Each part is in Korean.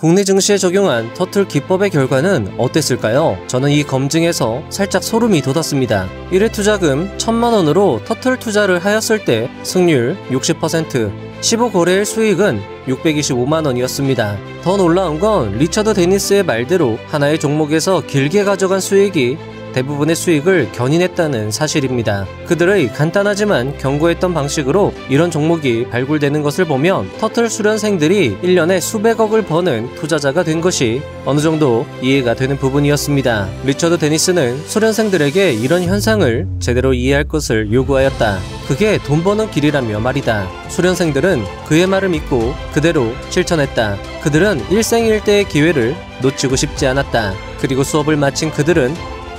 국내 증시에 적용한 터틀 기법의 결과는 어땠을까요? 저는 이 검증에서 살짝 소름이 돋았습니다. 1회 투자금 1천만 원으로 터틀 투자를 하였을 때 승률 60%, 15거래일 수익은 625만 원이었습니다. 더 놀라운 건 리처드 데니스의 말대로 하나의 종목에서 길게 가져간 수익이 대부분의 수익을 견인했다는 사실입니다. 그들의 간단하지만 견고했던 방식으로 이런 종목이 발굴되는 것을 보면 터틀 수련생들이 1년에 수백억을 버는 투자자가 된 것이 어느 정도 이해가 되는 부분이었습니다. 리처드 데니스는 수련생들에게 이런 현상을 제대로 이해할 것을 요구하였다. 그게 돈 버는 길이라며 말이다. 수련생들은 그의 말을 믿고 그대로 실천했다. 그들은 일생일대의 기회를 놓치고 싶지 않았다. 그리고 수업을 마친 그들은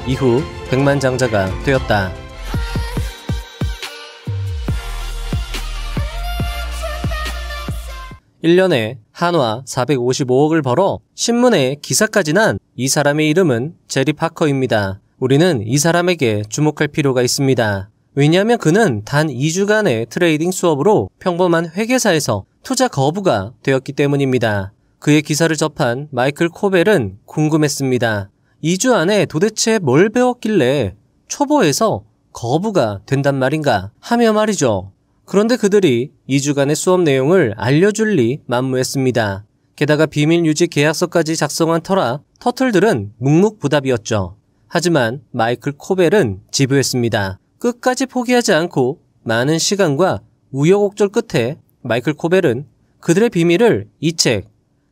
이후 백만장자가 되었다. 1년에 한화 455억을 벌어 신문에 기사까지 난 이 사람의 이름은 제리 파커입니다. 우리는 이 사람에게 주목할 필요가 있습니다. 왜냐하면 그는 단 2주간의 트레이딩 수업으로 평범한 회계사에서 투자 거부가 되었기 때문입니다. 그의 기사를 접한 마이클 코벨은 궁금했습니다. 2주 안에 도대체 뭘 배웠길래 초보에서 거부가 된단 말인가 하며 말이죠. 그런데 그들이 2주간의 수업 내용을 알려줄 리 만무했습니다. 게다가 비밀 유지 계약서까지 작성한 터라 터틀들은 묵묵부답이었죠. 하지만 마이클 코벨은 지부했습니다. 끝까지 포기하지 않고 많은 시간과 우여곡절 끝에 마이클 코벨은 그들의 비밀을 이 책,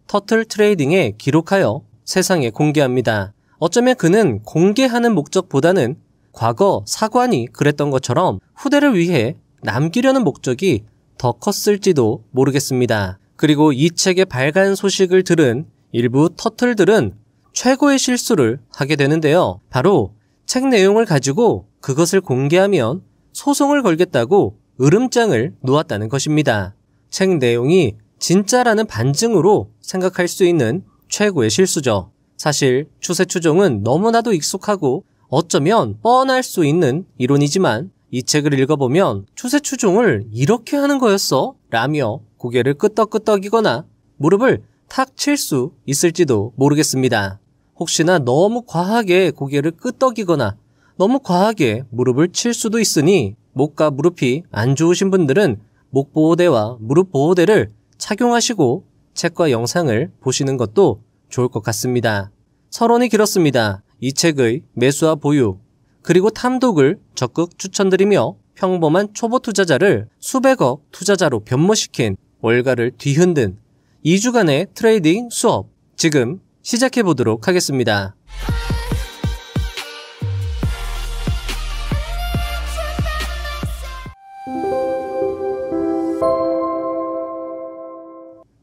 터틀 트레이딩에 기록하여 세상에 공개합니다. 어쩌면 그는 공개하는 목적보다는 과거 사관이 그랬던 것처럼 후대를 위해 남기려는 목적이 더 컸을지도 모르겠습니다. 그리고 이 책의 발간 소식을 들은 일부 터틀들은 최고의 실수를 하게 되는데요. 바로 책 내용을 가지고 그것을 공개하면 소송을 걸겠다고 으름장을 놓았다는 것입니다. 책 내용이 진짜라는 반증으로 생각할 수 있는 최고의 실수죠. 사실 추세 추종은 너무나도 익숙하고 어쩌면 뻔할 수 있는 이론이지만 이 책을 읽어보면 추세 추종을 이렇게 하는 거였어? 라며 고개를 끄덕끄덕이거나 무릎을 탁 칠 수 있을지도 모르겠습니다. 혹시나 너무 과하게 고개를 끄덕이거나 너무 과하게 무릎을 칠 수도 있으니 목과 무릎이 안 좋으신 분들은 목 보호대와 무릎 보호대를 착용하시고 책과 영상을 보시는 것도 좋을 것 같습니다. 서론이 길었습니다. 이 책의 매수와 보유, 그리고 탐독을 적극 추천드리며 평범한 초보 투자자를 수백억 투자자로 변모시킨 월가를 뒤흔든 2주간의 트레이딩 수업 지금 시작해 보도록 하겠습니다.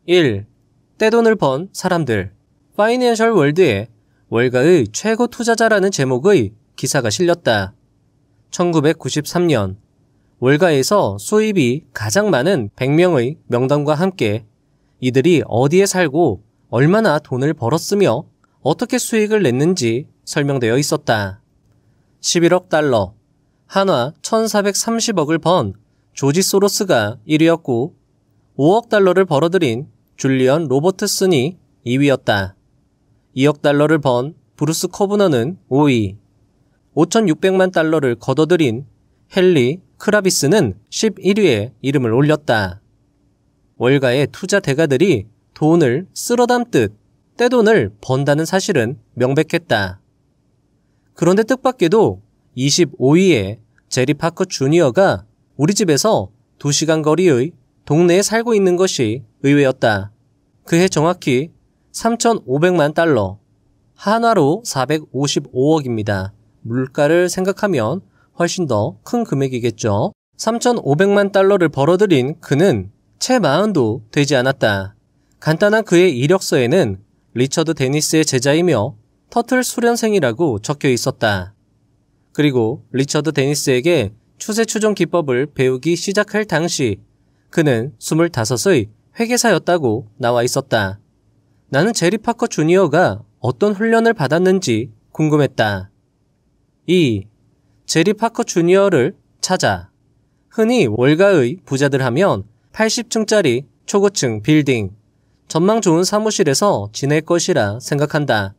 (1) 떼돈을 번 사람들 파이낸셜 월드에 월가의 최고 투자자라는 제목의 기사가 실렸다. 1993년 월가에서 수입이 가장 많은 100명의 명단과 함께 이들이 어디에 살고 얼마나 돈을 벌었으며 어떻게 수익을 냈는지 설명되어 있었다. 11억 달러, 한화 1430억을 번 조지 소로스가 1위였고 5억 달러를 벌어들인 줄리언 로버트슨이 2위였다. 2억 달러를 번 브루스 코브너는 5위, 5,600만 달러를 거둬들인 헨리 크라비스는 11위에 이름을 올렸다. 월가의 투자 대가들이 돈을 쓸어 담듯 떼돈을 번다는 사실은 명백했다. 그런데 뜻밖에도 25위에 제리 파크 주니어가 우리 집에서 2시간 거리의 동네에 살고 있는 것이 의외였다. 그해 정확히 3,500만 달러, 한화로 455억입니다. 물가를 생각하면 훨씬 더 큰 금액이겠죠. 3,500만 달러를 벌어들인 그는 채 마흔도 되지 않았다. 간단한 그의 이력서에는 리처드 데니스의 제자이며 터틀 수련생이라고 적혀 있었다. 그리고 리처드 데니스에게 추세 추종 기법을 배우기 시작할 당시 그는 25의 회계사였다고 나와 있었다. 나는 제리 파커 주니어가 어떤 훈련을 받았는지 궁금했다. 2. 제리 파커 주니어를 찾아. 흔히 월가의 부자들 하면 80층짜리 초고층 빌딩, 전망 좋은 사무실에서 지낼 것이라 생각한다.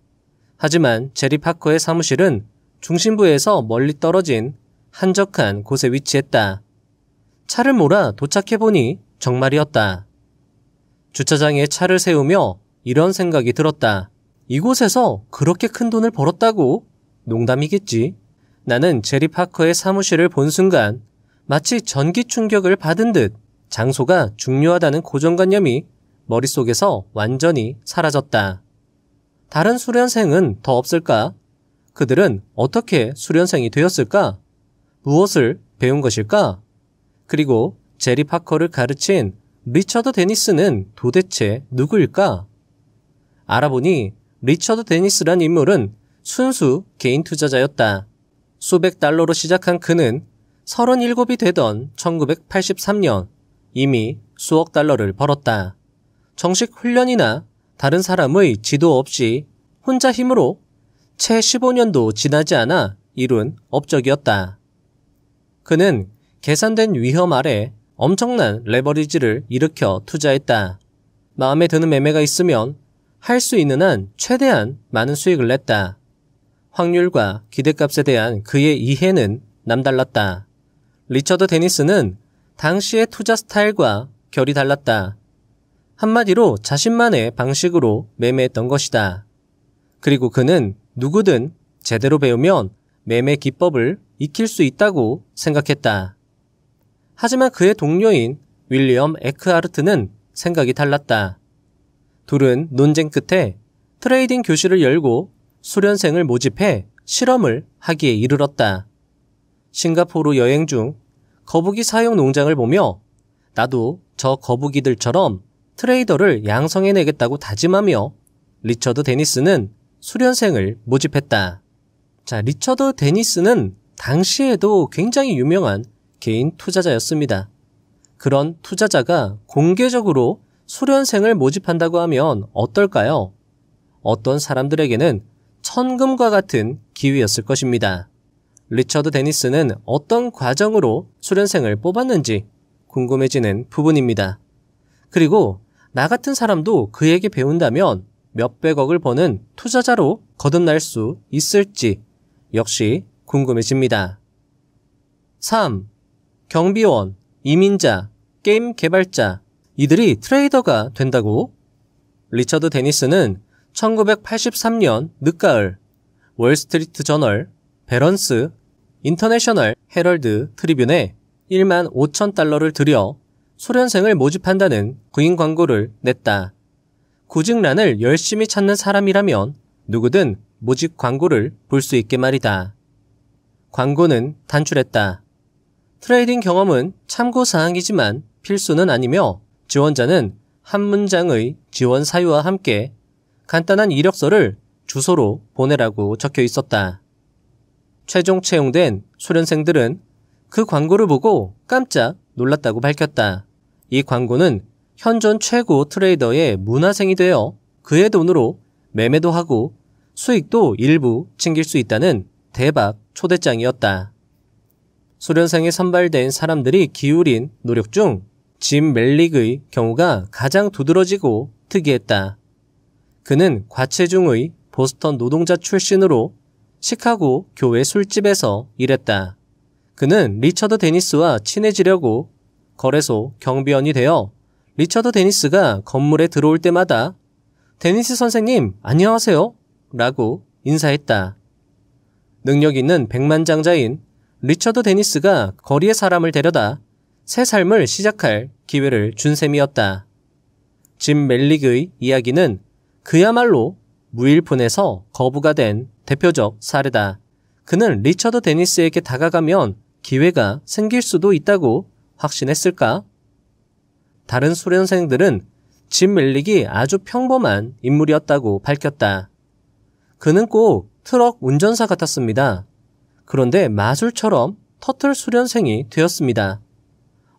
하지만 제리 파커의 사무실은 중심부에서 멀리 떨어진 한적한 곳에 위치했다. 차를 몰아 도착해보니 정말이었다. 주차장에 차를 세우며 이런 생각이 들었다. 이곳에서 그렇게 큰 돈을 벌었다고? 농담이겠지. 나는 제리 파커의 사무실을 본 순간 마치 전기 충격을 받은 듯 장소가 중요하다는 고정관념이 머릿속에서 완전히 사라졌다. 다른 수련생은 더 없을까? 그들은 어떻게 수련생이 되었을까? 무엇을 배운 것일까? 그리고 제리 파커를 가르친 리처드 데니스는 도대체 누구일까? 알아보니 리처드 데니스란 인물은 순수 개인 투자자였다. 수백 달러로 시작한 그는 37이 되던 1983년 이미 수억 달러를 벌었다. 정식 훈련이나 다른 사람의 지도 없이 혼자 힘으로 채 15년도 지나지 않아 이룬 업적이었다. 그는 계산된 위험 아래 엄청난 레버리지를 일으켜 투자했다. 마음에 드는 매매가 있으면 할수 있는 한 최대한 많은 수익을 냈다. 확률과 기대값에 대한 그의 이해는 남달랐다. 리처드 데니스는 당시의 투자 스타일과 결이 달랐다. 한마디로 자신만의 방식으로 매매했던 것이다. 그리고 그는 누구든 제대로 배우면 매매 기법을 익힐 수 있다고 생각했다. 하지만 그의 동료인 윌리엄 에크하르트는 생각이 달랐다. 둘은 논쟁 끝에 트레이딩 교실을 열고 수련생을 모집해 실험을 하기에 이르렀다. 싱가포르 여행 중 거북이 사용 농장을 보며 나도 저 거북이들처럼 트레이더를 양성해내겠다고 다짐하며 리처드 데니스는 수련생을 모집했다. 자, 리처드 데니스는 당시에도 굉장히 유명한 개인 투자자였습니다. 그런 투자자가 공개적으로 수련생을 모집한다고 하면 어떨까요? 어떤 사람들에게는 천금과 같은 기회였을 것입니다. 리처드 데니스는 어떤 과정으로 수련생을 뽑았는지 궁금해지는 부분입니다. 그리고 나 같은 사람도 그에게 배운다면 몇백억을 버는 투자자로 거듭날 수 있을지 역시 궁금해집니다. 3. 경비원, 이민자, 게임 개발자, 이들이 트레이더가 된다고? 리처드 데니스는 1983년 늦가을 월스트리트 저널, 베런스, 인터내셔널 헤럴드 트리뷴에 1만 5천 달러를 들여 소련생을 모집한다는 구인 광고를 냈다. 구직란을 열심히 찾는 사람이라면 누구든 모집 광고를 볼 수 있게 말이다. 광고는 단출했다. 트레이딩 경험은 참고 사항이지만 필수는 아니며 지원자는 한 문장의 지원 사유와 함께 간단한 이력서를 주소로 보내라고 적혀 있었다. 최종 채용된 수련생들은 그 광고를 보고 깜짝 놀랐다고 밝혔다. 이 광고는 현존 최고 트레이더의 문화생이 되어 그의 돈으로 매매도 하고 수익도 일부 챙길 수 있다는 대박 초대장이었다. 수련생에 선발된 사람들이 기울인 노력 중짐 멜릭의 경우가 가장 두드러지고 특이했다. 그는 과체중의 보스턴 노동자 출신으로 시카고 교회 술집에서 일했다. 그는 리처드 데니스와 친해지려고 거래소 경비원이 되어 리처드 데니스가 건물에 들어올 때마다 데니스 선생님, 안녕하세요. 라고 인사했다. 능력 있는 백만장자인 리처드 데니스가 거리의 사람을 데려다 새 삶을 시작할 기회를 준 셈이었다. 짐 멜릭의 이야기는 그야말로 무일푼에서 거부가 된 대표적 사례다. 그는 리처드 데니스에게 다가가면 기회가 생길 수도 있다고 확신했을까? 다른 수련생들은 짐 멜릭이 아주 평범한 인물이었다고 밝혔다. 그는 꼭 트럭 운전사 같았습니다. 그런데 마술처럼 터틀 수련생이 되었습니다.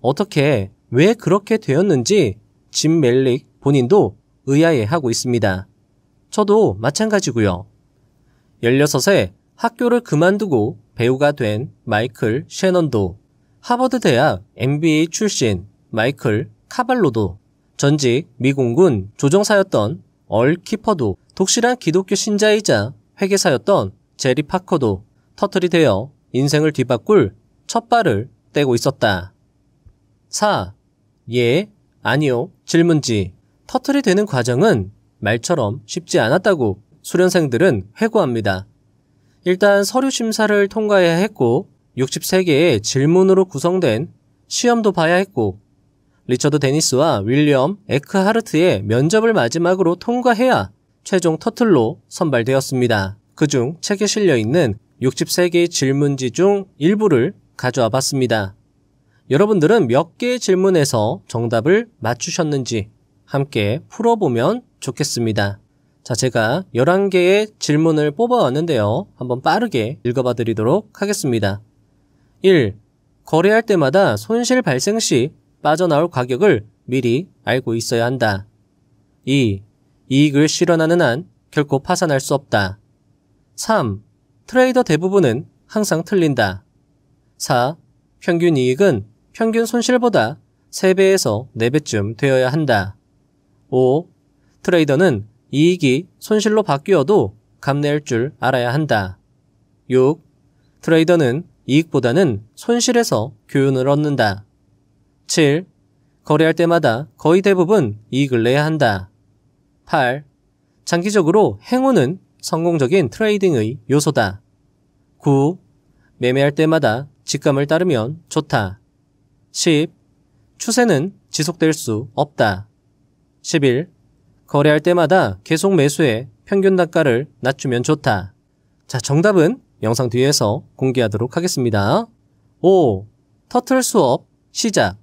어떻게 왜 그렇게 되었는지 짐 멜릭 본인도 의아해하고 있습니다. 저도 마찬가지고요. 16세 학교를 그만두고 배우가 된 마이클 셰넌도 하버드 대학 MBA 출신 마이클 카발로도 전직 미공군 조종사였던 얼 키퍼도 독실한 기독교 신자이자 회계사였던 제리 파커도 터틀이 되어 인생을 뒤바꿀 첫 발을 떼고 있었다. 4. 예, 아니요, 질문지. 터틀이 되는 과정은 말처럼 쉽지 않았다고 수련생들은 회고합니다. 일단 서류 심사를 통과해야 했고, 63개의 질문으로 구성된 시험도 봐야 했고, 리처드 데니스와 윌리엄 에크하르트의 면접을 마지막으로 통과해야 최종 터틀로 선발되었습니다. 그 중 책에 실려있는 63개의 질문지 중 일부를 가져와 봤습니다. 여러분들은 몇 개의 질문에서 정답을 맞추셨는지 함께 풀어보면 좋겠습니다. 자, 제가 11개의 질문을 뽑아왔는데요. 한번 빠르게 읽어봐 드리도록 하겠습니다. 1. 거래할 때마다 손실 발생 시 빠져나올 가격을 미리 알고 있어야 한다. 2. 이익을 실현하는 한 결코 파산할 수 없다. 3. 트레이더 대부분은 항상 틀린다. 4. 평균 이익은 평균 손실보다 3배에서 4배쯤 되어야 한다. 5. 트레이더는 이익이 손실로 바뀌어도 감내할 줄 알아야 한다. 6. 트레이더는 이익보다는 손실에서 교훈을 얻는다. 7. 거래할 때마다 거의 대부분 이익을 내야 한다. 8. 장기적으로 행운은 성공적인 트레이딩의 요소다. 9. 매매할 때마다 직감을 따르면 좋다. 10. 추세는 지속될 수 없다. 11. 거래할 때마다 계속 매수해 평균 단가를 낮추면 좋다. 자, 정답은 영상 뒤에서 공개하도록 하겠습니다. 5. 터틀 수업 시작.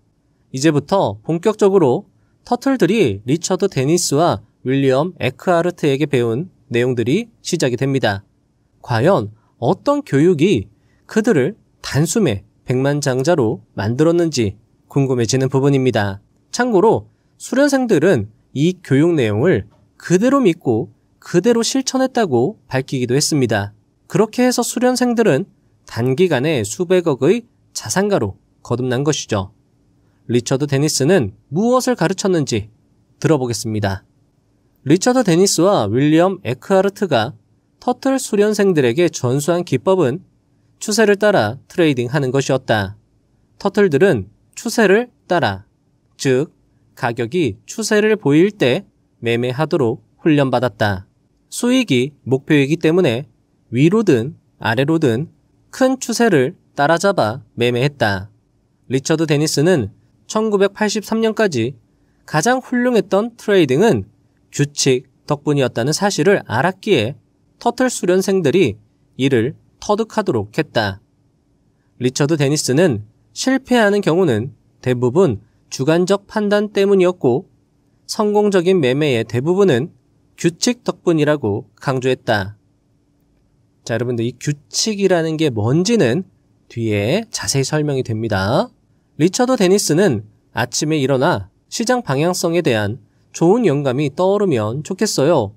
이제부터 본격적으로 터틀들이 리처드 데니스와 윌리엄 에크하르트에게 배운 내용들이 시작이 됩니다. 과연 어떤 교육이 그들을 단숨에 백만장자로 만들었는지 궁금해지는 부분입니다. 참고로 수련생들은 이 교육 내용을 그대로 믿고 그대로 실천했다고 밝히기도 했습니다. 그렇게 해서 수련생들은 단기간에 수백억의 자산가로 거듭난 것이죠. 리처드 데니스는 무엇을 가르쳤는지 들어보겠습니다. 리처드 데니스와 윌리엄 에크하르트가 터틀 수련생들에게 전수한 기법은 추세를 따라 트레이딩 하는 것이었다. 터틀들은 추세를 따라, 즉, 가격이 추세를 보일 때 매매하도록 훈련받았다. 수익이 목표이기 때문에 위로든 아래로든 큰 추세를 따라잡아 매매했다. 리처드 데니스는 1983년까지 가장 훌륭했던 트레이딩은 규칙 덕분이었다는 사실을 알았기에 터틀 수련생들이 이를 터득하도록 했다. 리처드 데니스는 실패하는 경우는 대부분 주관적 판단 때문이었고 성공적인 매매의 대부분은 규칙 덕분이라고 강조했다. 자, 여러분들 이 규칙이라는 게 뭔지는 뒤에 자세히 설명이 됩니다. 리처드 데니스는 아침에 일어나 시장 방향성에 대한 좋은 영감이 떠오르면 좋겠어요.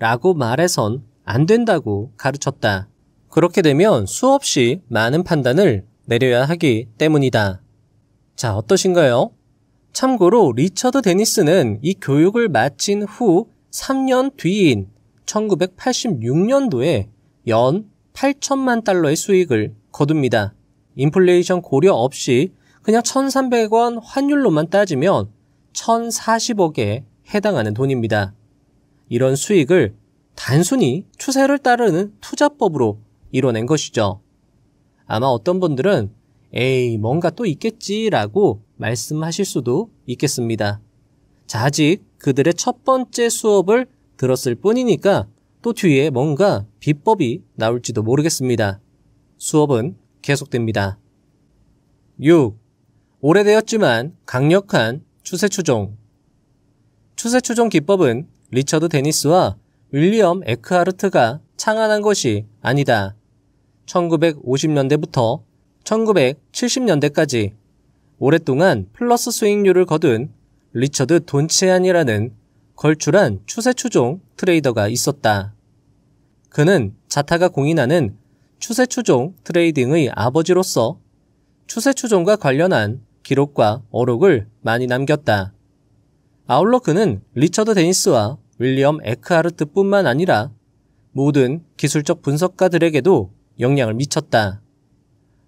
라고 말해선 안 된다고 가르쳤다. 그렇게 되면 수없이 많은 판단을 내려야 하기 때문이다. 자, 어떠신가요? 참고로 리처드 데니스는 이 교육을 마친 후 3년 뒤인 1986년도에 연 8천만 달러의 수익을 거둡니다. 인플레이션 고려 없이 그냥 1,300원 환율로만 따지면 1,040억에 해당하는 돈입니다. 이런 수익을 단순히 추세를 따르는 투자법으로 이뤄낸 것이죠. 아마 어떤 분들은 에이, 뭔가 또 있겠지라고 말씀하실 수도 있겠습니다. 자, 아직 그들의 첫 번째 수업을 들었을 뿐이니까 또 뒤에 뭔가 비법이 나올지도 모르겠습니다. 수업은 계속됩니다. 6. 오래되었지만 강력한 추세 추종. 추세 추종 기법은 리처드 데니스와 윌리엄 에크하르트가 창안한 것이 아니다. 1950년대부터 1970년대까지 오랫동안 플러스 수익률을 거둔 리처드 돈치안이라는 걸출한 추세 추종 트레이더가 있었다. 그는 자타가 공인하는 추세 추종 트레이딩의 아버지로서 추세 추종과 관련한 기록과 어록을 많이 남겼다. 아울러 그는 리처드 데니스와 윌리엄 에크하르트뿐만 아니라 모든 기술적 분석가들에게도 영향을 미쳤다.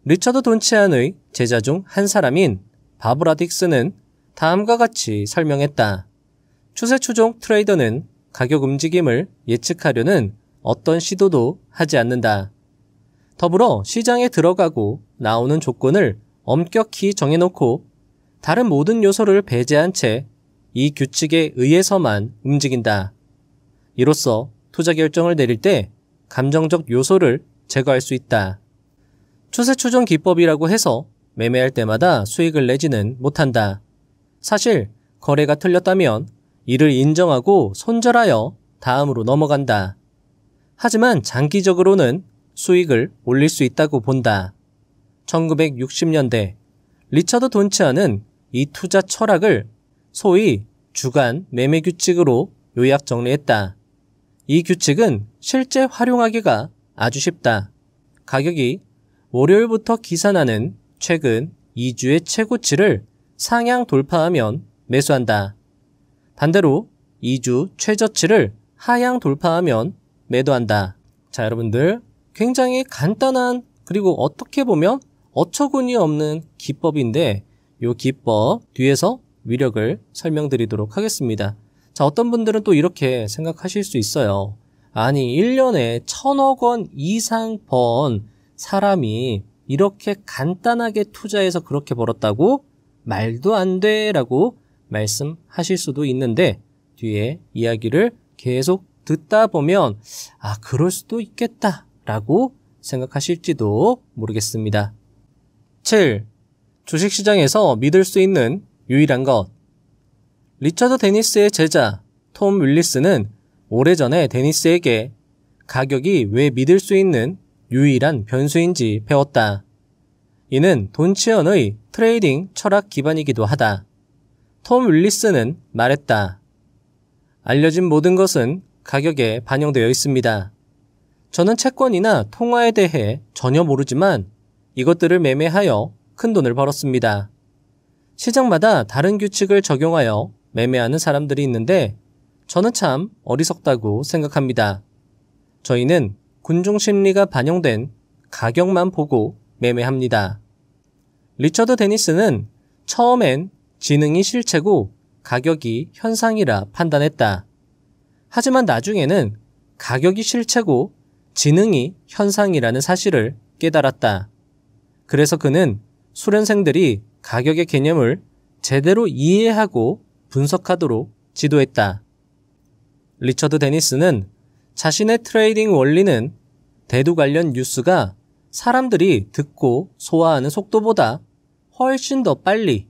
리처드 돈치안의 제자 중 한 사람인 바브라 딕스는 다음과 같이 설명했다. 추세 추종 트레이더는 가격 움직임을 예측하려는 어떤 시도도 하지 않는다. 더불어 시장에 들어가고 나오는 조건을 엄격히 정해놓고 다른 모든 요소를 배제한 채 이 규칙에 의해서만 움직인다. 이로써 투자 결정을 내릴 때 감정적 요소를 제거할 수 있다. 추세 추정 기법이라고 해서 매매할 때마다 수익을 내지는 못한다. 사실 거래가 틀렸다면 이를 인정하고 손절하여 다음으로 넘어간다. 하지만 장기적으로는 수익을 올릴 수 있다고 본다. 1960년대 리처드 돈치아는 이 투자 철학을 소위 주간 매매 규칙으로 요약 정리했다. 이 규칙은 실제 활용하기가 아주 쉽다. 가격이 월요일부터 기산하는 최근 2주의 최고치를 상향 돌파하면 매수한다. 반대로 2주 최저치를 하향 돌파하면 매도한다. 자, 여러분들 굉장히 간단한 그리고 어떻게 보면 어처구니 없는 기법인데 요 기법 뒤에서 위력을 설명드리도록 하겠습니다. 자, 어떤 분들은 또 이렇게 생각하실 수 있어요. 아니 1년에 천억 원 이상 번 사람이 이렇게 간단하게 투자해서 그렇게 벌었다고 말도 안 돼라고 말씀하실 수도 있는데 뒤에 이야기를 계속 듣다 보면 아 그럴 수도 있겠다라고 생각하실지도 모르겠습니다. 7. 주식시장에서 믿을 수 있는 유일한 것 리처드 데니스의 제자 톰 윌리스는 오래전에 데니스에게 가격이 왜 믿을 수 있는 유일한 변수인지 배웠다. 이는 돈치언의 트레이딩 철학 기반이기도 하다. 톰 윌리스는 말했다. 알려진 모든 것은 가격에 반영되어 있습니다. 저는 채권이나 통화에 대해 전혀 모르지만 이것들을 매매하여 큰 돈을 벌었습니다. 시장마다 다른 규칙을 적용하여 매매하는 사람들이 있는데 저는 참 어리석다고 생각합니다. 저희는 군중 심리가 반영된 가격만 보고 매매합니다. 리처드 데니스는 처음엔 지능이 실체고 가격이 현상이라 판단했다. 하지만 나중에는 가격이 실체고 지능이 현상이라는 사실을 깨달았다. 그래서 그는 수련생들이 가격의 개념을 제대로 이해하고 분석하도록 지도했다. 리처드 데니스는 자신의 트레이딩 원리는 대두 관련 뉴스가 사람들이 듣고 소화하는 속도보다 훨씬 더 빨리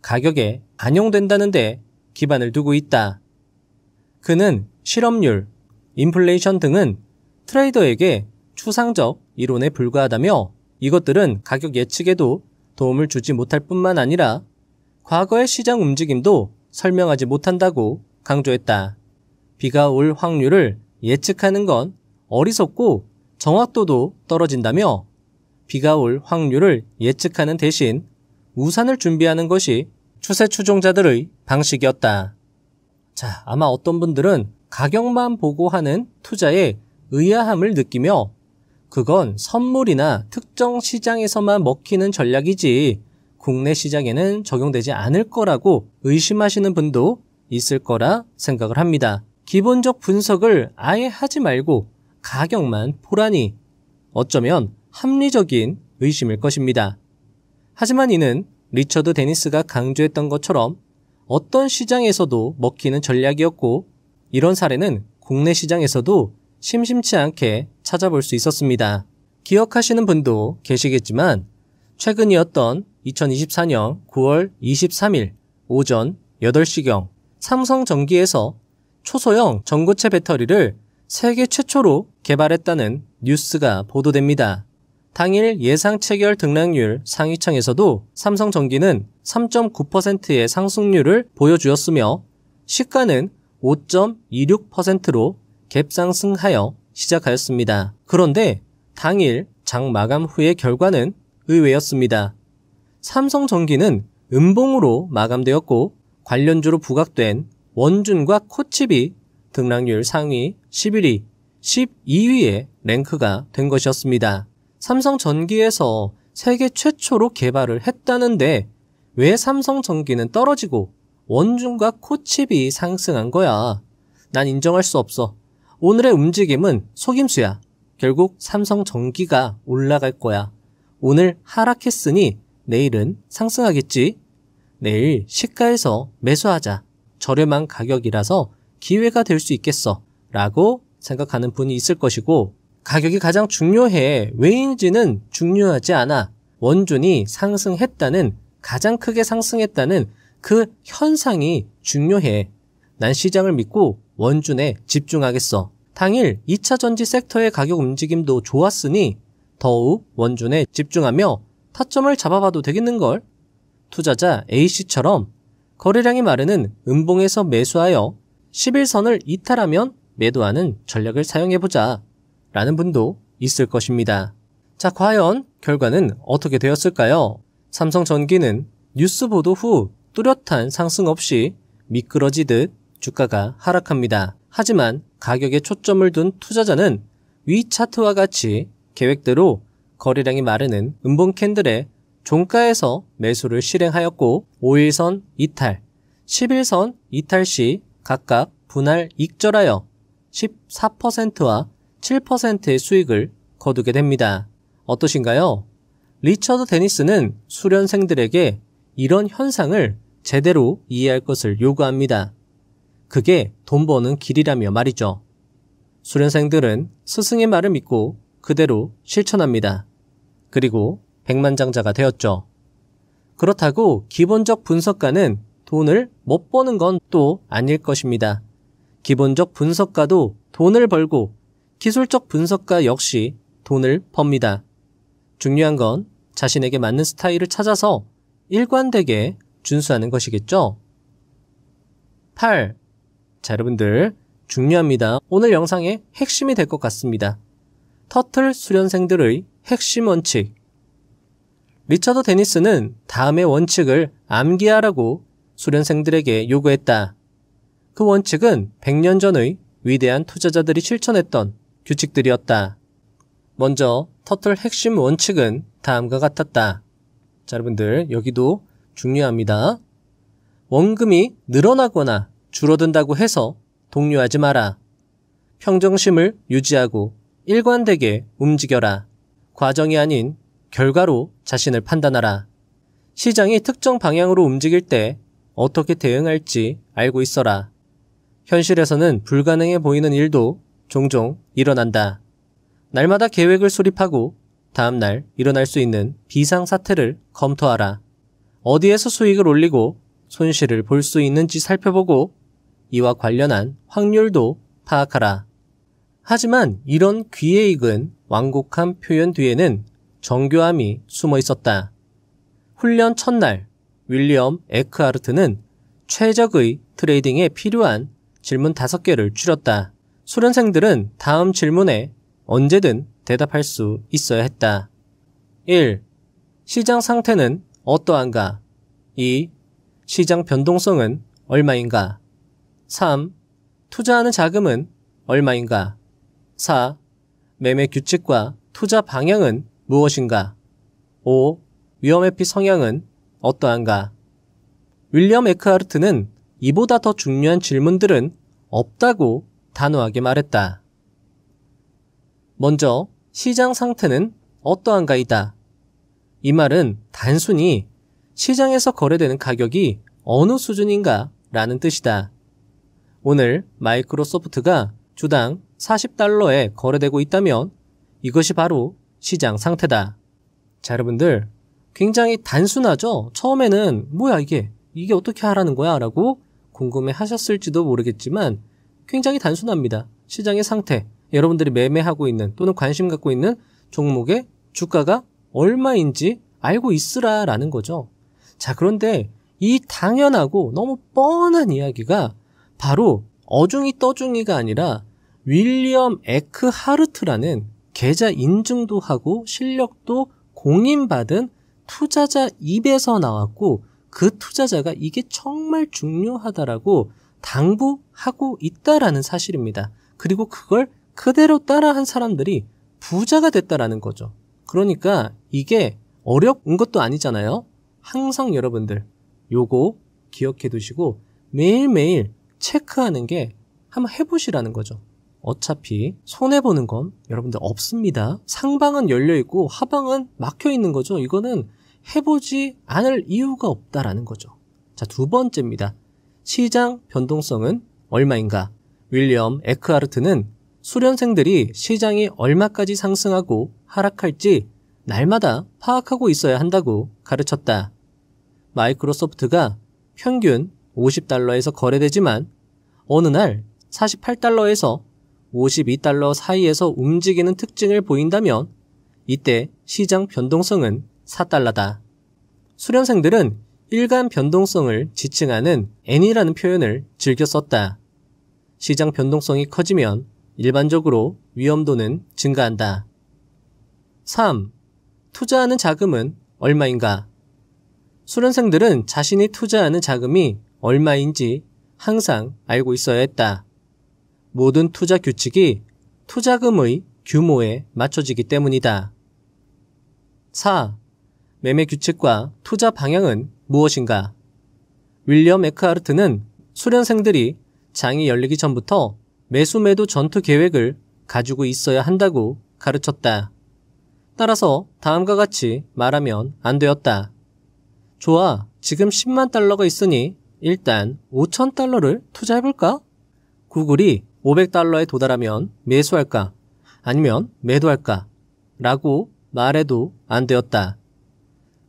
가격에 반영된다는데 기반을 두고 있다. 그는 실업률, 인플레이션 등은 트레이더에게 추상적 이론에 불과하다며 이것들은 가격 예측에도 도움을 주지 못할 뿐만 아니라 과거의 시장 움직임도 설명하지 못한다고 강조했다. 비가 올 확률을 예측하는 건 어리석고 정확도도 떨어진다며 비가 올 확률을 예측하는 대신 우산을 준비하는 것이 추세 추종자들의 방식이었다. 자, 아마 어떤 분들은 가격만 보고 하는 투자에 의아함을 느끼며 그건 선물이나 특정 시장에서만 먹히는 전략이지 국내 시장에는 적용되지 않을 거라고 의심하시는 분도 있을 거라 생각을 합니다. 기본적 분석을 아예 하지 말고 가격만 보라니 어쩌면 합리적인 의심일 것입니다. 하지만 이는 리처드 데니스가 강조했던 것처럼 어떤 시장에서도 먹히는 전략이었고 이런 사례는 국내 시장에서도 심심치 않게 찾아볼 수 있었습니다. 기억하시는 분도 계시겠지만 최근이었던 2024년 9월 23일 오전 8시경 삼성전기에서 초소형 전구체 배터리를 세계 최초로 개발했다는 뉴스가 보도됩니다. 당일 예상 체결 등락률 상위청에서도 삼성전기는 3.9%의 상승률을 보여주었으며 시가는 5.26%로 갭상승하여 시작하였습니다. 그런데 당일 장 마감 후의 결과는 의외였습니다. 삼성전기는 음봉으로 마감되었고 관련주로 부각된 원준과 코칩이 등락률 상위 11위, 12위에 랭크가 된 것이었습니다. 삼성전기에서 세계 최초로 개발을 했다는데 왜 삼성전기는 떨어지고 원준과 코칩이 상승한 거야? 난 인정할 수 없어. 오늘의 움직임은 속임수야. 결국 삼성전기가 올라갈 거야. 오늘 하락했으니 내일은 상승하겠지. 내일 시가에서 매수하자. 저렴한 가격이라서 기회가 될 수 있겠어 라고 생각하는 분이 있을 것이고 가격이 가장 중요해 왜인지는 중요하지 않아 원준이 상승했다는 가장 크게 상승했다는 그 현상이 중요해 난 시장을 믿고 원준에 집중하겠어 당일 2차 전지 섹터의 가격 움직임도 좋았으니 더욱 원준에 집중하며 타점을 잡아봐도 되겠는걸 투자자 A씨처럼 거래량이 마르는 음봉에서 매수하여 11선을 이탈하면 매도하는 전략을 사용해보자 라는 분도 있을 것입니다. 자, 과연 결과는 어떻게 되었을까요? 삼성전기는 뉴스 보도 후 뚜렷한 상승 없이 미끄러지듯 주가가 하락합니다. 하지만 가격에 초점을 둔 투자자는 위 차트와 같이 계획대로 거래량이 마르는 음봉 캔들에 종가에서 매수를 실행하였고 5일선 이탈, 11선 이탈 시 각각 분할 익절하여 14%와 7%의 수익을 거두게 됩니다. 어떠신가요? 리처드 데니스는 수련생들에게 이런 현상을 제대로 이해할 것을 요구합니다. 그게 돈 버는 길이라며 말이죠. 수련생들은 스승의 말을 믿고 그대로 실천합니다. 그리고 백만장자가 되었죠. 그렇다고 기본적 분석가는 돈을 못 버는 건 또 아닐 것입니다. 기본적 분석가도 돈을 벌고 기술적 분석가 역시 돈을 법니다. 중요한 건 자신에게 맞는 스타일을 찾아서 일관되게 준수하는 것이겠죠. 8. 자, 여러분들 중요합니다. 오늘 영상의 핵심이 될 것 같습니다. 터틀 수련생들의 핵심 원칙 리처드 데니스는 다음의 원칙을 암기하라고 수련생들에게 요구했다. 그 원칙은 100년 전의 위대한 투자자들이 실천했던 규칙들이었다. 먼저 터틀 핵심 원칙은 다음과 같았다. 자, 여러분들 여기도 중요합니다. 원금이 늘어나거나 줄어든다고 해서 동요하지 마라. 평정심을 유지하고 일관되게 움직여라. 과정이 아닌 결과로 자신을 판단하라. 시장이 특정 방향으로 움직일 때 어떻게 대응할지 알고 있어라. 현실에서는 불가능해 보이는 일도 종종 일어난다. 날마다 계획을 수립하고 다음날 일어날 수 있는 비상 사태를 검토하라. 어디에서 수익을 올리고 손실을 볼 수 있는지 살펴보고 이와 관련한 확률도 파악하라. 하지만 이런 귀의 익은 완곡한 표현 뒤에는 정교함이 숨어 있었다. 훈련 첫날 윌리엄 에크하르트는 최적의 트레이딩에 필요한 질문 5개를 줄였다. 수련생들은 다음 질문에 언제든 대답할 수 있어야 했다. 1. 시장 상태는 어떠한가? 2. 시장 변동성은 얼마인가? 3. 투자하는 자금은 얼마인가? 4. 매매 규칙과 투자 방향은 무엇인가? 5. 위험 회피 성향은 어떠한가? 윌리엄 에크하르트는 이보다 더 중요한 질문들은 없다고 단호하게 말했다. 먼저 시장 상태는 어떠한가이다. 이 말은 단순히 시장에서 거래되는 가격이 어느 수준인가 라는 뜻이다. 오늘 마이크로소프트가 주당 40달러에 거래되고 있다면 이것이 바로 시장 상태다. 자, 여러분들 굉장히 단순하죠? 처음에는 뭐야 이게 이게 어떻게 하라는 거야? 라고 궁금해 하셨을지도 모르겠지만 굉장히 단순합니다. 시장의 상태, 여러분들이 매매하고 있는 또는 관심 갖고 있는 종목의 주가가 얼마인지 알고 있으라라는 거죠. 자, 그런데 이 당연하고 너무 뻔한 이야기가 바로 어중이 떠중이가 아니라 윌리엄 에크하르트라는 계좌 인증도 하고 실력도 공인받은 투자자 입에서 나왔고 그 투자자가 이게 정말 중요하다라고 당부하고 있다라는 사실입니다. 그리고 그걸 그대로 따라한 사람들이 부자가 됐다라는 거죠. 그러니까 이게 어려운 것도 아니잖아요. 항상 여러분들 요거 기억해 두시고 매일매일 체크하는 게 한번 해보시라는 거죠. 어차피 손해보는 건 여러분들 없습니다. 상방은 열려있고 하방은 막혀있는 거죠. 이거는 해보지 않을 이유가 없다라는 거죠. 자, 두 번째입니다. 시장 변동성은 얼마인가? 윌리엄 에크하르트는 수련생들이 시장이 얼마까지 상승하고 하락할지 날마다 파악하고 있어야 한다고 가르쳤다. 마이크로소프트가 평균 50달러에서 거래되지만 어느 날 48달러에서 52달러 사이에서 움직이는 특징을 보인다면 이때 시장 변동성은 4달러다. 수련생들은 일간 변동성을 지칭하는 N이라는 표현을 즐겨 썼다. 시장 변동성이 커지면 일반적으로 위험도는 증가한다. 3. 투자하는 자금은 얼마인가? 수련생들은 자신이 투자하는 자금이 얼마인지 항상 알고 있어야 했다. 모든 투자 규칙이 투자금의 규모에 맞춰지기 때문이다. 4. 매매 규칙과 투자 방향은 무엇인가? 윌리엄 에크하르트는 수련생들이 장이 열리기 전부터 매수 매도 전투 계획을 가지고 있어야 한다고 가르쳤다. 따라서 다음과 같이 말하면 안 되었다. 좋아, 지금 10만 달러가 있으니 일단 5천 달러를 투자해볼까? 구글이 500달러에 도달하면 매수할까 아니면 매도할까 라고 말해도 안 되었다.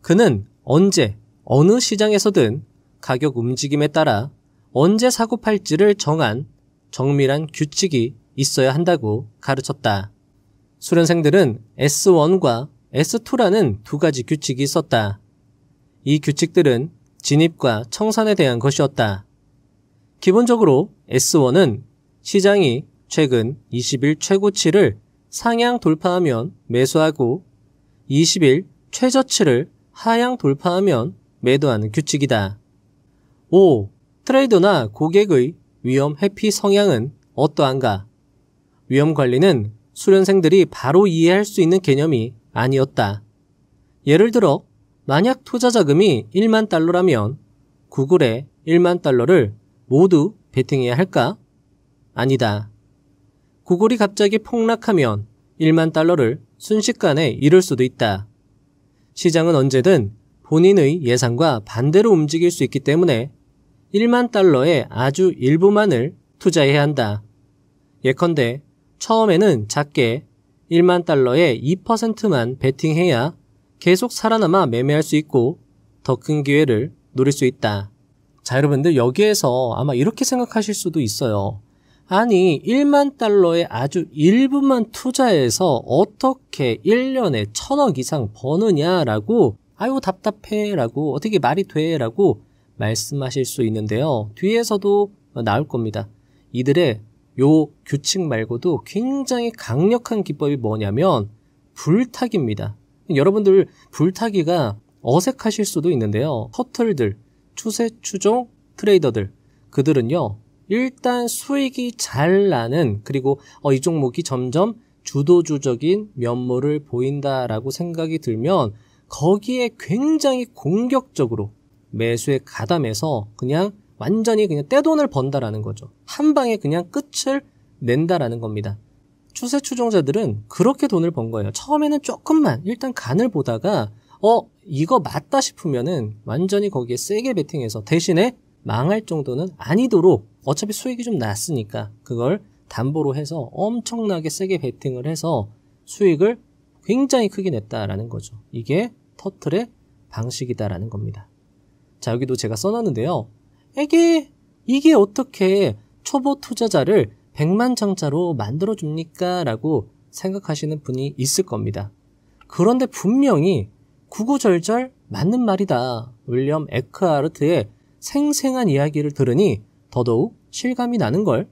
그는 언제 어느 시장에서든 가격 움직임에 따라 언제 사고 팔지를 정한 정밀한 규칙이 있어야 한다고 가르쳤다. 수련생들은 S1과 S2라는 두 가지 규칙이 있었다. 이 규칙들은 진입과 청산에 대한 것이었다. 기본적으로 S1은 시장이 최근 20일 최고치를 상향 돌파하면 매수하고 20일 최저치를 하향 돌파하면 매도하는 규칙이다. 5. 트레이더나 고객의 위험 회피 성향은 어떠한가? 위험 관리는 수련생들이 바로 이해할 수 있는 개념이 아니었다. 예를 들어, 만약 투자 자금이 1만 달러라면 구글에 1만 달러를 모두 베팅해야 할까? 아니다. 구글이 갑자기 폭락하면 1만 달러를 순식간에 잃을 수도 있다. 시장은 언제든 본인의 예상과 반대로 움직일 수 있기 때문에 1만 달러의 아주 일부만을 투자해야 한다. 예컨대 처음에는 작게 1만 달러의 2%만 베팅해야 계속 살아남아 매매할 수 있고 더 큰 기회를 노릴 수 있다. 자, 여러분들 여기에서 아마 이렇게 생각하실 수도 있어요. 아니 1만 달러에 아주 일부만 투자해서 어떻게 1년에 천억 이상 버느냐라고 아유 답답해라고 어떻게 말이 돼라고 말씀하실 수 있는데요. 뒤에서도 나올 겁니다. 이들의 요 규칙 말고도 굉장히 강력한 기법이 뭐냐면 불타기입니다. 여러분들 불타기가 어색하실 수도 있는데요. 커틀들, 추세 추종 트레이더들 그들은요. 일단 수익이 잘 나는 그리고 어, 이 종목이 점점 주도주적인 면모를 보인다라고 생각이 들면 거기에 굉장히 공격적으로 매수에 가담해서 그냥 완전히 그냥 떼돈을 번다라는 거죠. 한 방에 그냥 끝을 낸다라는 겁니다. 추세 추종자들은 그렇게 돈을 번 거예요. 처음에는 조금만 일단 간을 보다가 어 이거 맞다 싶으면은 완전히 거기에 세게 베팅해서 대신에 망할 정도는 아니도록 어차피 수익이 좀 났으니까 그걸 담보로 해서 엄청나게 세게 베팅을 해서 수익을 굉장히 크게 냈다라는 거죠. 이게 터틀의 방식이다라는 겁니다. 자, 여기도 제가 써놨는데요. 이게, 이게 어떻게 초보 투자자를 100만 장자로 만들어줍니까? 라고 생각하시는 분이 있을 겁니다. 그런데 분명히 구구절절 맞는 말이다. 윌리엄 에크하르트의 생생한 이야기를 들으니 더더욱 실감이 나는 걸.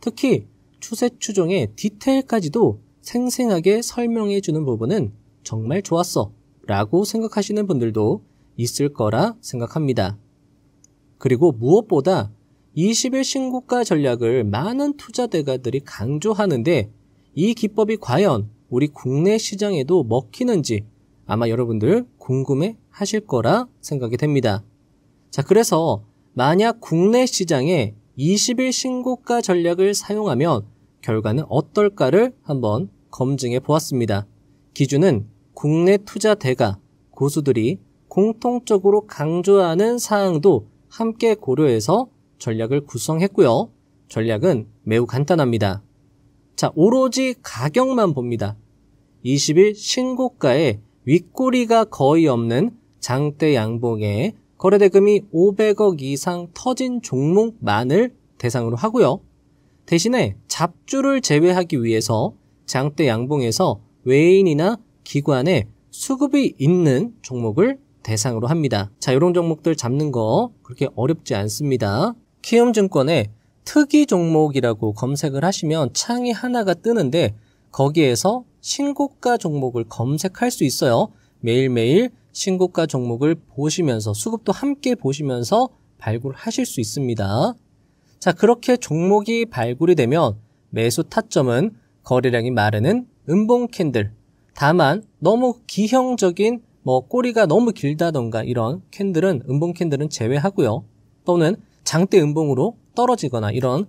특히 추세 추종의 디테일까지도 생생하게 설명해 주는 부분은 정말 좋았어 라고 생각하시는 분들도 있을 거라 생각합니다. 그리고 무엇보다 20일 신고가 전략을 많은 투자 대가들이 강조하는데 이 기법이 과연 우리 국내 시장에도 먹히는지 아마 여러분들 궁금해 하실 거라 생각이 됩니다. 자, 그래서 만약 국내 시장에 20일 신고가 전략을 사용하면 결과는 어떨까를 한번 검증해 보았습니다. 기준은 국내 투자 대가, 고수들이 공통적으로 강조하는 사항도 함께 고려해서 전략을 구성했고요. 전략은 매우 간단합니다. 자, 오로지 가격만 봅니다. 20일 신고가에 윗꼬리가 거의 없는 장대 양봉에 거래대금이 500억 이상 터진 종목만을 대상으로 하고요. 대신에 잡주를 제외하기 위해서 장대 양봉에서 외인이나 기관에 수급이 있는 종목을 대상으로 합니다. 자, 이런 종목들 잡는 거 그렇게 어렵지 않습니다. 키움증권에 특이 종목이라고 검색을 하시면 창이 하나가 뜨는데 거기에서 신고가 종목을 검색할 수 있어요. 매일매일 신고가 종목을 보시면서 수급도 함께 보시면서 발굴하실 수 있습니다. 자, 그렇게 종목이 발굴이 되면 매수 타점은 거래량이 마르는 음봉 캔들. 다만 너무 기형적인 뭐 꼬리가 너무 길다던가 이런 캔들은 음봉 캔들은 제외하고요. 또는 장대 음봉으로 떨어지거나 이런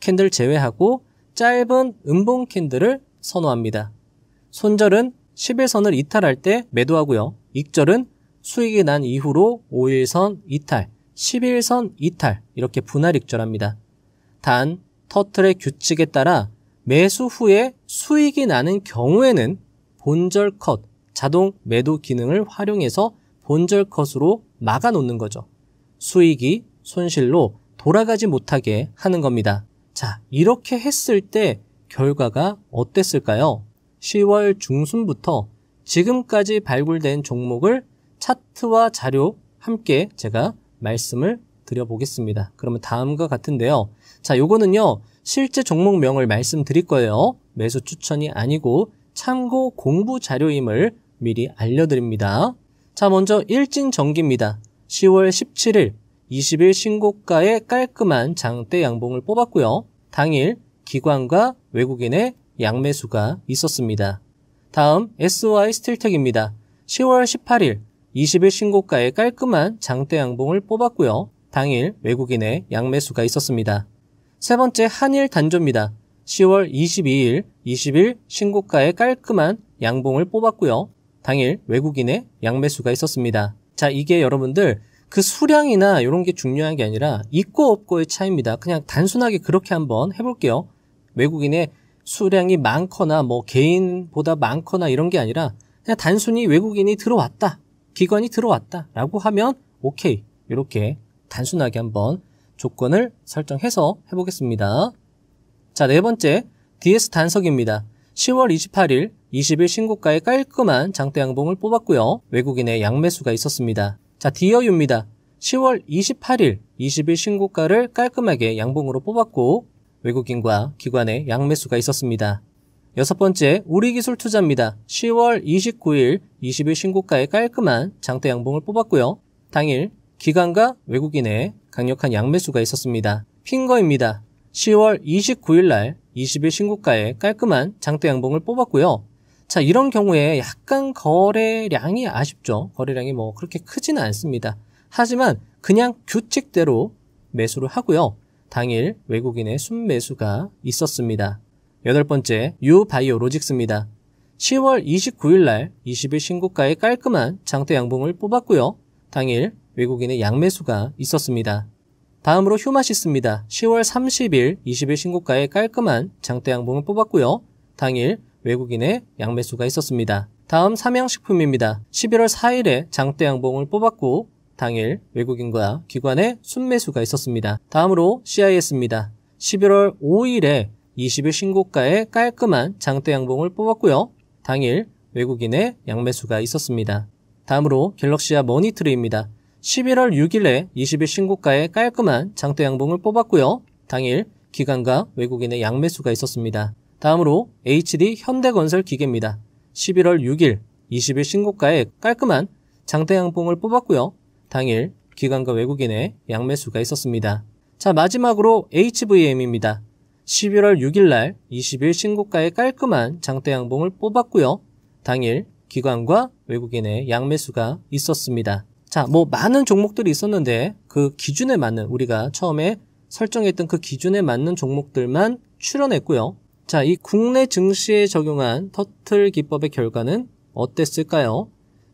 캔들 제외하고 짧은 음봉 캔들을 선호합니다. 손절은 10일선을 이탈할 때 매도하고요. 익절은 수익이 난 이후로 5일선 이탈, 10일선 이탈 이렇게 분할 익절합니다. 단 터틀의 규칙에 따라 매수 후에 수익이 나는 경우에는 본절 컷 자동 매도 기능을 활용해서 본절 컷으로 막아 놓는 거죠. 수익이 손실로 돌아가지 못하게 하는 겁니다. 자, 이렇게 했을 때 결과가 어땠을까요? 10월 중순부터 지금까지 발굴된 종목을 차트와 자료 함께 제가 말씀을 드려보겠습니다. 그러면 다음과 같은데요. 자, 요거는요. 실제 종목명을 말씀드릴 거예요. 매수 추천이 아니고 참고 공부 자료임을 미리 알려드립니다. 자, 먼저 일진전기입니다. 10월 17일 20일 신고가에 깔끔한 장대 양봉을 뽑았고요. 당일 기관과 외국인의 양매수가 있었습니다. 다음 SY 스틸텍입니다. 10월 18일 20일 신고가에 깔끔한 장대 양봉을 뽑았고요. 당일 외국인의 양매수가 있었습니다. 세 번째 한일 단조입니다. 10월 22일 20일 신고가에 깔끔한 양봉을 뽑았고요. 당일 외국인의 양매수가 있었습니다. 자, 이게 여러분들 그 수량이나 이런 게 중요한 게 아니라 있고 없고의 차이입니다. 그냥 단순하게 그렇게 한번 해볼게요. 외국인의 수량이 많거나 뭐 개인보다 많거나 이런 게 아니라 그냥 단순히 외국인이 들어왔다. 기관이 들어왔다. 라고 하면 오케이. 이렇게 단순하게 한번 조건을 설정해서 해보겠습니다. 자, 네 번째 DS 단석입니다. 10월 28일 20일 신고가에 깔끔한 장대 양봉을 뽑았고요. 외국인의 양매수가 있었습니다. 자, 디 o e 유입니다 10월 28일 20일 신고가를 깔끔하게 양봉으로 뽑았고 외국인과 기관의 양매수가 있었습니다. 여섯 번째, 우리 기술 투자입니다. 10월 29일 20일 신고가에 깔끔한 장대 양봉을 뽑았고요. 당일 기관과 외국인의 강력한 양매수가 있었습니다. 핑거입니다. 10월 29일 날 20일 신고가에 깔끔한 장대 양봉을 뽑았고요. 자, 이런 경우에 약간 거래량이 아쉽죠. 거래량이 뭐 그렇게 크지는 않습니다. 하지만 그냥 규칙대로 매수를 하고요. 당일 외국인의 순매수가 있었습니다. 여덟 번째, 유바이오로직스입니다. 10월 29일 날 20일 신고가에 깔끔한 장대 양봉을 뽑았고요. 당일 외국인의 양매수가 있었습니다. 다음으로 휴마시스입니다. 10월 30일 20일 신고가에 깔끔한 장대 양봉을 뽑았고요. 당일 외국인의 양매수가 있었습니다. 다음 삼양식품입니다. 11월 4일에 장대 양봉을 뽑았고 당일 외국인과 기관의 순매수가 있었습니다. 다음으로 CIS입니다. 11월 5일에 20일 신고가에 깔끔한 장대 양봉을 뽑았고요. 당일 외국인의 양매수가 있었습니다. 다음으로 갤럭시아 머니트리입니다. 11월 6일에 20일 신고가에 깔끔한 장대 양봉을 뽑았고요. 당일 기관과 외국인의 양매수가 있었습니다. 다음으로 HD 현대건설 기계입니다. 11월 6일 20일 신고가에 깔끔한 장대 양봉을 뽑았고요. 당일 기관과 외국인의 양매수가 있었습니다. 자 마지막으로 HVM입니다. 11월 6일날 20일 신고가에 깔끔한 장대 양봉을 뽑았고요. 당일 기관과 외국인의 양매수가 있었습니다. 자, 뭐 많은 종목들이 있었는데 그 기준에 맞는 우리가 처음에 설정했던 그 기준에 맞는 종목들만 출연했고요. 자, 이 국내 증시에 적용한 터틀 기법의 결과는 어땠을까요?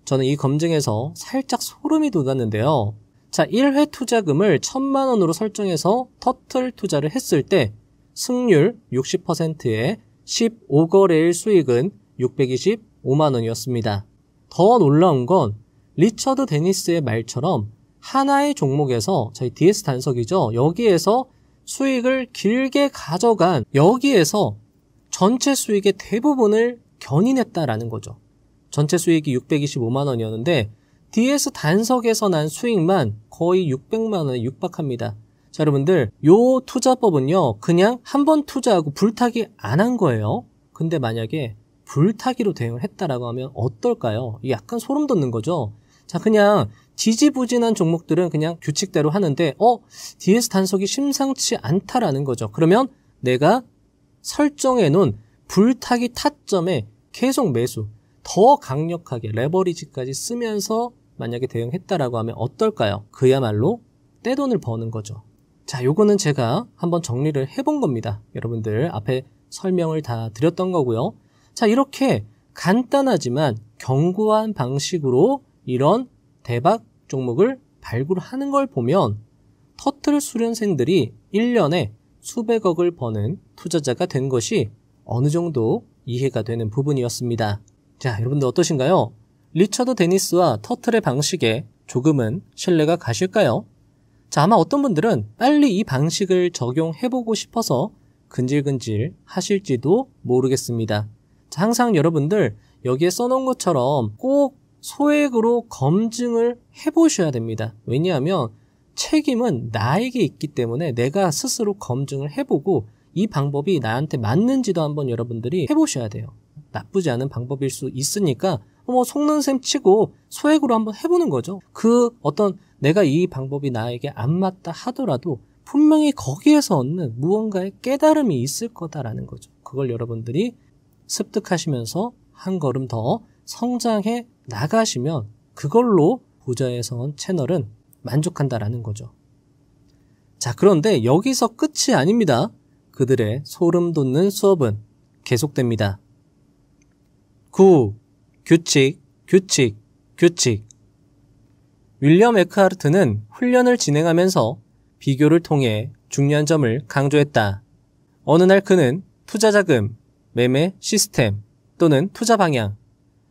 저는 이 검증에서 살짝 소름이 돋았는데요. 자, 1회 투자금을 1000만 원으로 설정해서 터틀 투자를 했을 때 승률 60%에 15거래일 수익은 625만 원이었습니다. 더 놀라운 건 리처드 데니스의 말처럼 하나의 종목에서 저희 DS 단석이죠. 여기에서 수익을 길게 가져간 여기에서 전체 수익의 대부분을 견인했다라는 거죠. 전체 수익이 625만 원이었는데 DS 단석에서 난 수익만 거의 600만 원에 육박합니다. 자, 여러분들, 요 투자법은요, 그냥 한 번 투자하고 불타기 안 한 거예요. 근데 만약에 불타기로 대응을 했다라고 하면 어떨까요? 약간 소름 돋는 거죠. 자, 그냥 지지부진한 종목들은 그냥 규칙대로 하는데, 어, DS 단속이 심상치 않다라는 거죠. 그러면 내가 설정해 놓은 불타기 타점에 계속 매수, 더 강력하게 레버리지까지 쓰면서 만약에 대응했다라고 하면 어떨까요? 그야말로 떼돈을 버는 거죠. 자, 요거는 제가 한번 정리를 해본 겁니다. 여러분들 앞에 설명을 다 드렸던 거고요. 자, 이렇게 간단하지만 견고한 방식으로 이런 대박 종목을 발굴하는 걸 보면 터틀 수련생들이 1년에 수백억을 버는 투자자가 된 것이 어느 정도 이해가 되는 부분이었습니다. 자, 여러분들 어떠신가요? 리처드 데니스와 터틀의 방식에 조금은 신뢰가 가실까요? 자, 아마 어떤 분들은 빨리 이 방식을 적용해보고 싶어서 근질근질 하실지도 모르겠습니다. 자, 항상 여러분들 여기에 써놓은 것처럼 꼭 소액으로 검증을 해보셔야 됩니다. 왜냐하면 책임은 나에게 있기 때문에 내가 스스로 검증을 해보고 이 방법이 나한테 맞는지도 한번 여러분들이 해보셔야 돼요. 나쁘지 않은 방법일 수 있으니까 뭐 속는 셈 치고 소액으로 한번 해보는 거죠. 그 어떤 내가 이 방법이 나에게 안 맞다 하더라도 분명히 거기에서 얻는 무언가의 깨달음이 있을 거다라는 거죠. 그걸 여러분들이 습득하시면서 한 걸음 더 성장해 나가시면 그걸로 부자에선 채널은 만족한다라는 거죠. 자, 그런데 여기서 끝이 아닙니다. 그들의 소름 돋는 수업은 계속됩니다. 9. 규칙, 규칙, 규칙. 윌리엄 에크하르트는 훈련을 진행하면서 비교를 통해 중요한 점을 강조했다. 어느 날 그는 투자 자금, 매매 시스템 또는 투자 방향,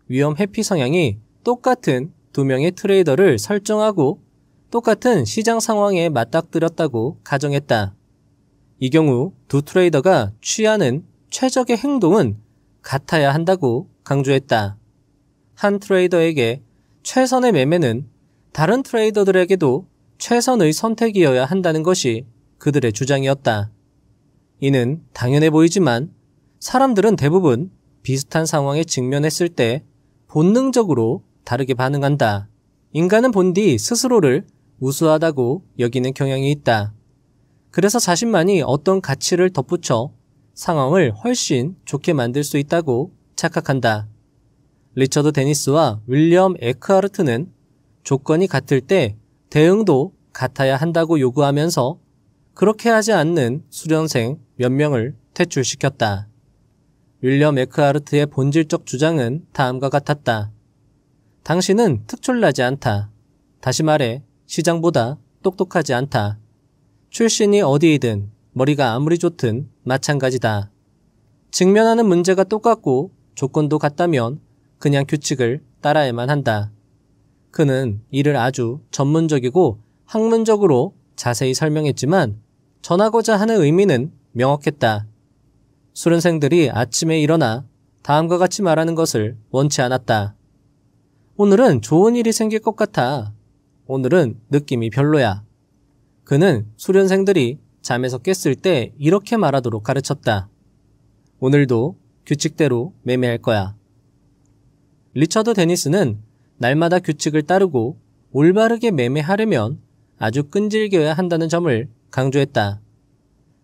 위험 회피 성향이 똑같은 두 명의 트레이더를 설정하고 똑같은 시장 상황에 맞닥뜨렸다고 가정했다. 이 경우 두 트레이더가 취하는 최적의 행동은 같아야 한다고 강조했다. 한 트레이더에게 최선의 매매는 다른 트레이더들에게도 최선의 선택이어야 한다는 것이 그들의 주장이었다. 이는 당연해 보이지만 사람들은 대부분 비슷한 상황에 직면했을 때 본능적으로 다르게 반응한다. 인간은 본디 스스로를 우수하다고 여기는 경향이 있다. 그래서 자신만이 어떤 가치를 덧붙여 상황을 훨씬 좋게 만들 수 있다고 착각한다. 리처드 데니스와 윌리엄 에크하르트는 조건이 같을 때 대응도 같아야 한다고 요구하면서 그렇게 하지 않는 수련생 몇 명을 퇴출시켰다. 윌리엄 에크하르트의 본질적 주장은 다음과 같았다. 당신은 특출나지 않다. 다시 말해, 시장보다 똑똑하지 않다. 출신이 어디이든 머리가 아무리 좋든 마찬가지다. 직면하는 문제가 똑같고 조건도 같다면 그냥 규칙을 따라야만 한다. 그는 이를 아주 전문적이고 학문적으로 자세히 설명했지만 전하고자 하는 의미는 명확했다. 수련생들이 아침에 일어나 다음과 같이 말하는 것을 원치 않았다. 오늘은 좋은 일이 생길 것 같아. 오늘은 느낌이 별로야. 그는 수련생들이 잠에서 깼을 때 이렇게 말하도록 가르쳤다. 오늘도 규칙대로 매매할 거야. 리처드 데니스는 날마다 규칙을 따르고 올바르게 매매하려면 아주 끈질겨야 한다는 점을 강조했다.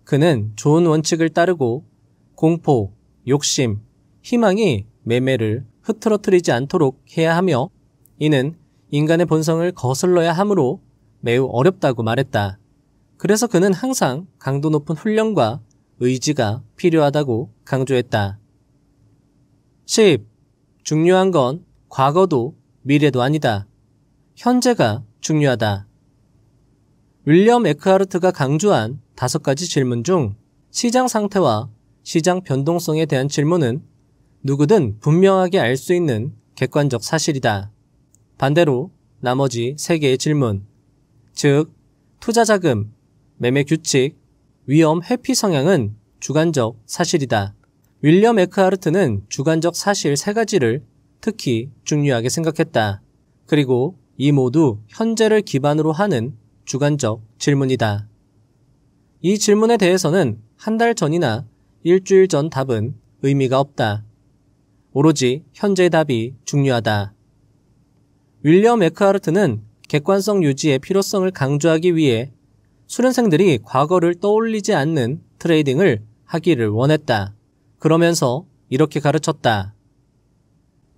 그는 좋은 원칙을 따르고 공포, 욕심, 희망이 매매를 흐트러뜨리지 않도록 해야 하며 이는 인간의 본성을 거슬러야 하므로 매우 어렵다고 말했다. 그래서 그는 항상 강도 높은 훈련과 의지가 필요하다고 강조했다. 10. 중요한 건 과거도 미래도 아니다. 현재가 중요하다. 윌리엄 에크하르트가 강조한 다섯 가지 질문 중 시장 상태와 시장 변동성에 대한 질문은 누구든 분명하게 알 수 있는 객관적 사실이다. 반대로 나머지 세 개의 질문, 즉, 투자 자금, 매매 규칙, 위험 회피 성향은 주관적 사실이다. 윌리엄 에크하르트는 주관적 사실 세 가지를 특히 중요하게 생각했다. 그리고 이 모두 현재를 기반으로 하는 주관적 질문이다. 이 질문에 대해서는 한 달 전이나 일주일 전 답은 의미가 없다. 오로지 현재의 답이 중요하다. 윌리엄 에크하르트는 객관성 유지의 필요성을 강조하기 위해 수련생들이 과거를 떠올리지 않는 트레이딩을 하기를 원했다. 그러면서 이렇게 가르쳤다.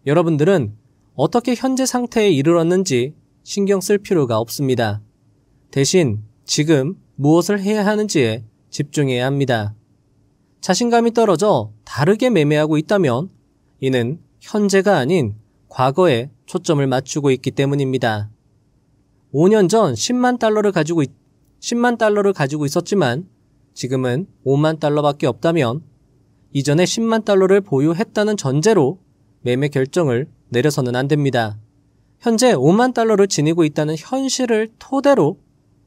여러분들은 어떻게 현재 상태에 이르렀는지 신경 쓸 필요가 없습니다. 대신 지금 무엇을 해야 하는지에 집중해야 합니다. 자신감이 떨어져 다르게 매매하고 있다면 이는 현재가 아닌 과거에 초점을 맞추고 있기 때문입니다. 5년 전 10만 달러를 가지고 있다. 10만 달러를 가지고 있었지만 지금은 5만 달러밖에 없다면 이전에 10만 달러를 보유했다는 전제로 매매 결정을 내려서는 안 됩니다. 현재 5만 달러를 지니고 있다는 현실을 토대로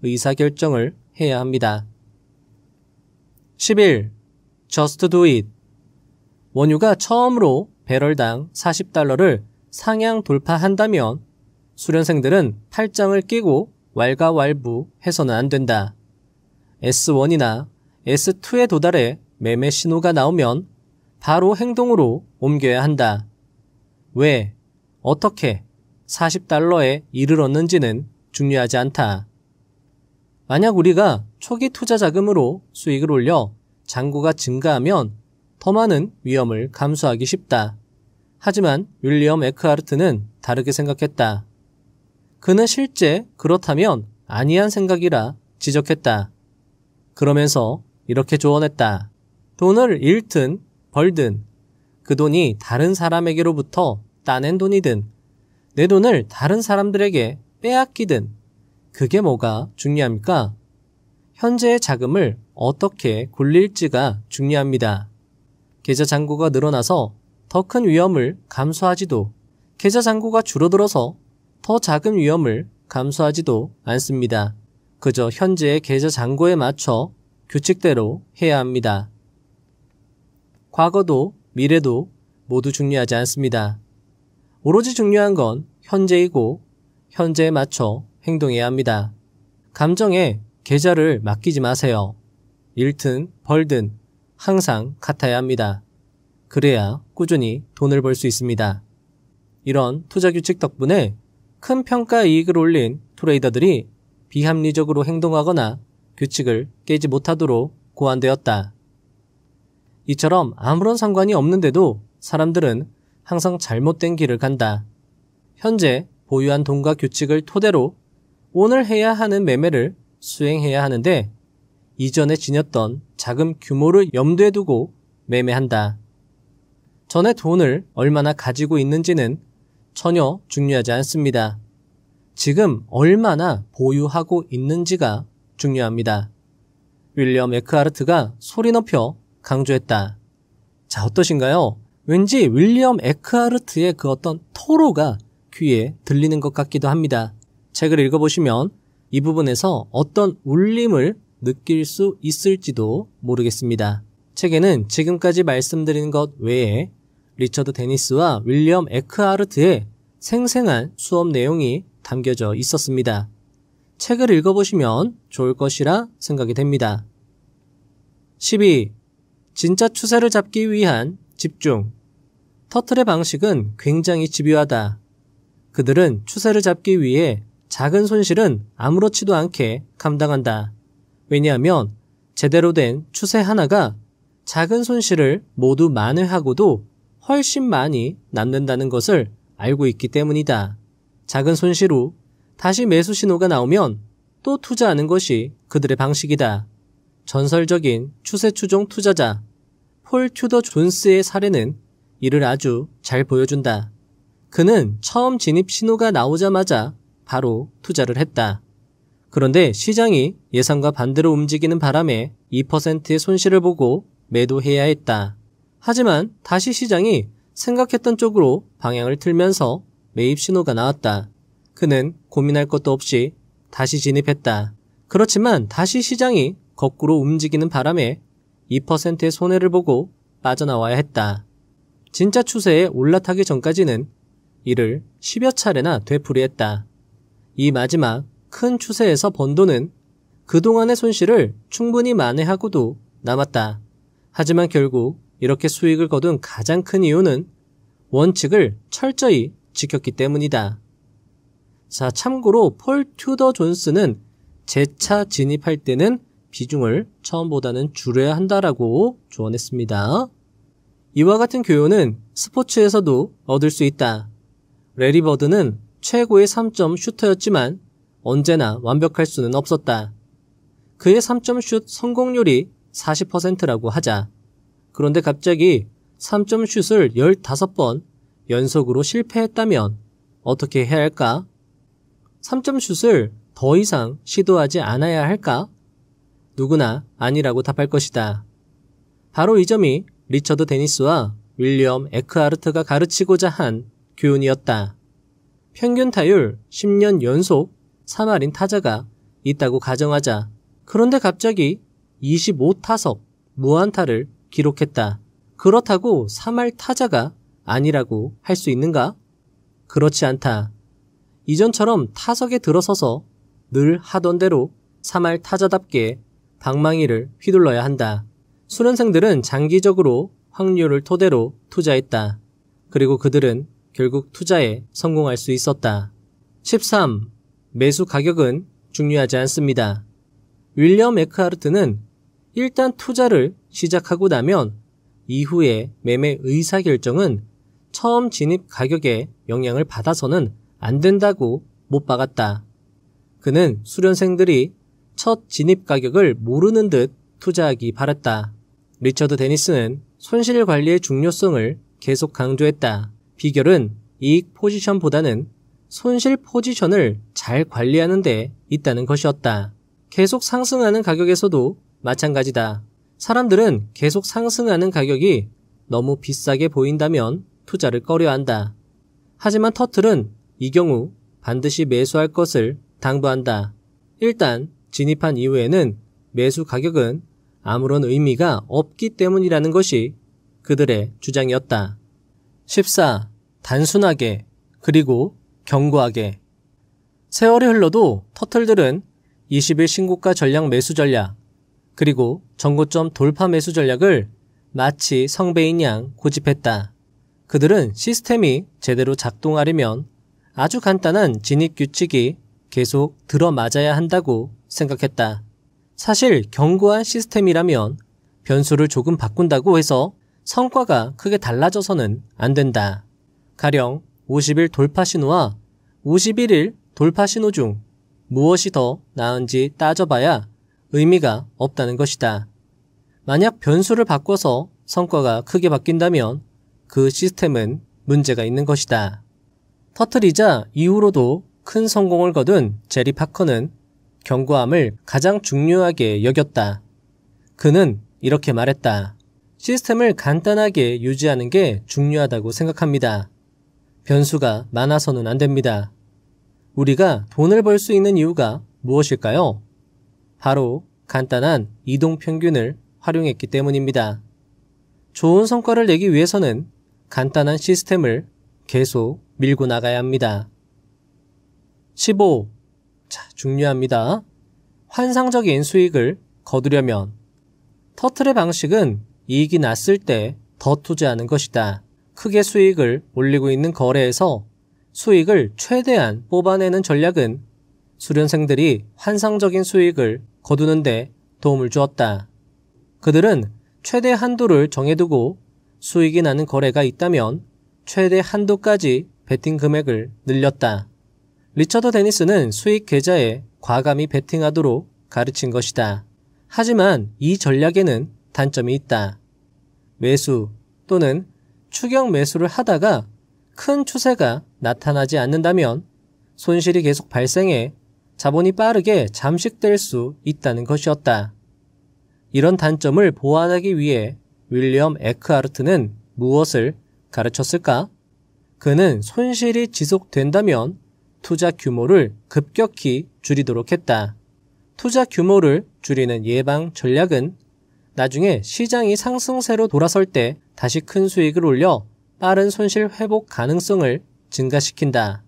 의사결정을 해야 합니다. 11. Just do it. 원유가 처음으로 배럴당 40달러를 상향 돌파한다면 수련생들은 팔짱을 끼고 왈가왈부 해서는 안 된다. S1이나 S2에 도달해 매매 신호가 나오면 바로 행동으로 옮겨야 한다. 왜, 어떻게 40달러에 이르렀는지는 중요하지 않다. 만약 우리가 초기 투자 자금으로 수익을 올려 잔고가 증가하면 더 많은 위험을 감수하기 쉽다. 하지만 윌리엄 에크하르트는 다르게 생각했다. 그는 실제 그렇다면 아니한 생각이라 지적했다. 그러면서 이렇게 조언했다. 돈을 잃든 벌든 그 돈이 다른 사람에게로부터 따낸 돈이든 내 돈을 다른 사람들에게 빼앗기든 그게 뭐가 중요합니까? 현재의 자금을 어떻게 굴릴지가 중요합니다. 계좌 잔고가 늘어나서 더 큰 위험을 감수하지도 계좌 잔고가 줄어들어서 더 작은 위험을 감수하지도 않습니다. 그저 현재의 계좌 잔고에 맞춰 규칙대로 해야 합니다. 과거도 미래도 모두 중요하지 않습니다. 오로지 중요한 건 현재이고 현재에 맞춰 행동해야 합니다. 감정에 계좌를 맡기지 마세요. 일든 벌든 항상 같아야 합니다. 그래야 꾸준히 돈을 벌 수 있습니다. 이런 투자 규칙 덕분에 큰 평가 이익을 올린 트레이더들이 비합리적으로 행동하거나 규칙을 깨지 못하도록 고안되었다. 이처럼 아무런 상관이 없는데도 사람들은 항상 잘못된 길을 간다. 현재 보유한 돈과 규칙을 토대로 오늘 해야 하는 매매를 수행해야 하는데 이전에 지녔던 자금 규모를 염두에 두고 매매한다. 전에 돈을 얼마나 가지고 있는지는 전혀 중요하지 않습니다. 지금 얼마나 보유하고 있는지가 중요합니다. 윌리엄 에크하르트가 소리 높여 강조했다. 자, 어떠신가요? 왠지 윌리엄 에크하르트의 그 어떤 토로가 귀에 들리는 것 같기도 합니다. 책을 읽어보시면 이 부분에서 어떤 울림을 느낄 수 있을지도 모르겠습니다. 책에는 지금까지 말씀드린 것 외에 리처드 데니스와 윌리엄 에크하르트의 생생한 수업 내용이 담겨져 있었습니다. 책을 읽어보시면 좋을 것이라 생각이 됩니다. 12. 진짜 추세를 잡기 위한 집중. 터틀의 방식은 굉장히 집요하다. 그들은 추세를 잡기 위해 작은 손실은 아무렇지도 않게 감당한다. 왜냐하면 제대로 된 추세 하나가 작은 손실을 모두 만회하고도 훨씬 많이 남는다는 것을 알고 있기 때문이다. 작은 손실 후 다시 매수 신호가 나오면 또 투자하는 것이 그들의 방식이다. 전설적인 추세 추종 투자자 폴 튜더 존스의 사례는 이를 아주 잘 보여준다. 그는 처음 진입 신호가 나오자마자 바로 투자를 했다. 그런데 시장이 예상과 반대로 움직이는 바람에 2%의 손실을 보고 매도해야 했다. 하지만 다시 시장이 생각했던 쪽으로 방향을 틀면서 매입 신호가 나왔다. 그는 고민할 것도 없이 다시 진입했다. 그렇지만 다시 시장이 거꾸로 움직이는 바람에 2%의 손해를 보고 빠져나와야 했다. 진짜 추세에 올라타기 전까지는 이를 10여 차례나 되풀이했다. 이 마지막 큰 추세에서 번 돈은 그동안의 손실을 충분히 만회하고도 남았다. 하지만 결국 이렇게 수익을 거둔 가장 큰 이유는 원칙을 철저히 지켰기 때문이다. 자, 참고로 폴 튜더 존스는 재차 진입할 때는 비중을 처음보다는 줄여야 한다라고 조언했습니다. 이와 같은 교훈은 스포츠에서도 얻을 수 있다. 레리버드는 최고의 3점 슈터였지만 언제나 완벽할 수는 없었다. 그의 3점 슛 성공률이 40%라고 하자 그런데 갑자기 3점 슛을 15번 연속으로 실패했다면 어떻게 해야 할까? 3점 슛을 더 이상 시도하지 않아야 할까? 누구나 아니라고 답할 것이다. 바로 이 점이 리처드 데니스와 윌리엄 에크하르트가 가르치고자 한 교훈이었다. 평균 타율 10년 연속 3할인 타자가 있다고 가정하자. 그런데 갑자기 25타석 무안타를 기록했다. 그렇다고 3말 타자가 아니라고 할 수 있는가? 그렇지 않다. 이전처럼 타석에 들어서서 늘 하던 대로 3말 타자답게 방망이를 휘둘러야 한다. 수련생들은 장기적으로 확률을 토대로 투자했다. 그리고 그들은 결국 투자에 성공할 수 있었다. 13. 매수 가격은 중요하지 않습니다. 윌리엄 에크하르트는 일단 투자를 시작하고 나면 이후에 매매 의사결정은 처음 진입 가격에 영향을 받아서는 안 된다고 못 박았다. 그는 수련생들이 첫 진입 가격을 모르는 듯 투자하기 바랐다. 리처드 데니스는 손실 관리의 중요성을 계속 강조했다. 비결은 이익 포지션보다는 손실 포지션을 잘 관리하는 데 있다는 것이었다. 계속 상승하는 가격에서도 마찬가지다. 사람들은 계속 상승하는 가격이 너무 비싸게 보인다면 투자를 꺼려 한다. 하지만 터틀은 이 경우 반드시 매수할 것을 당부한다. 일단 진입한 이후에는 매수 가격은 아무런 의미가 없기 때문이라는 것이 그들의 주장이었다. 14. 단순하게 그리고 견고하게 세월이 흘러도 터틀들은 20일 신고가 전략 매수 전략 그리고 정고점 돌파 매수 전략을 마치 성배인 양 고집했다. 그들은 시스템이 제대로 작동하려면 아주 간단한 진입 규칙이 계속 들어맞아야 한다고 생각했다. 사실 견고한 시스템이라면 변수를 조금 바꾼다고 해서 성과가 크게 달라져서는 안 된다. 가령 50일 돌파 신호와 51일 돌파 신호 중 무엇이 더 나은지 따져봐야 의미가 없다는 것이다. 만약 변수를 바꿔서 성과가 크게 바뀐다면 그 시스템은 문제가 있는 것이다. 터트리자 이후로도 큰 성공을 거둔 제리 파커는 경고함을 가장 중요하게 여겼다. 그는 이렇게 말했다. 시스템을 간단하게 유지하는 게 중요하다고 생각합니다. 변수가 많아서는 안 됩니다. 우리가 돈을 벌 수 있는 이유가 무엇일까요? 바로 간단한 이동 평균을 활용했기 때문입니다. 좋은 성과를 내기 위해서는 간단한 시스템을 계속 밀고 나가야 합니다. 15. 자, 중요합니다. 환상적인 수익을 거두려면 터틀의 방식은 이익이 났을 때 더 투자하는 것이다. 크게 수익을 올리고 있는 거래에서 수익을 최대한 뽑아내는 전략은 수련생들이 환상적인 수익을 거두는데 도움을 주었다. 그들은 최대 한도를 정해두고 수익이 나는 거래가 있다면 최대 한도까지 베팅 금액을 늘렸다. 리처드 데니스는 수익 계좌에 과감히 베팅하도록 가르친 것이다. 하지만 이 전략에는 단점이 있다. 매수 또는 추경 매수를 하다가 큰 추세가 나타나지 않는다면 손실이 계속 발생해 자본이 빠르게 잠식될 수 있다는 것이었다. 이런 단점을 보완하기 위해 윌리엄 에크하르트는 무엇을 가르쳤을까? 그는 손실이 지속된다면 투자 규모를 급격히 줄이도록 했다. 투자 규모를 줄이는 예방 전략은 나중에 시장이 상승세로 돌아설 때 다시 큰 수익을 올려 빠른 손실 회복 가능성을 증가시킨다.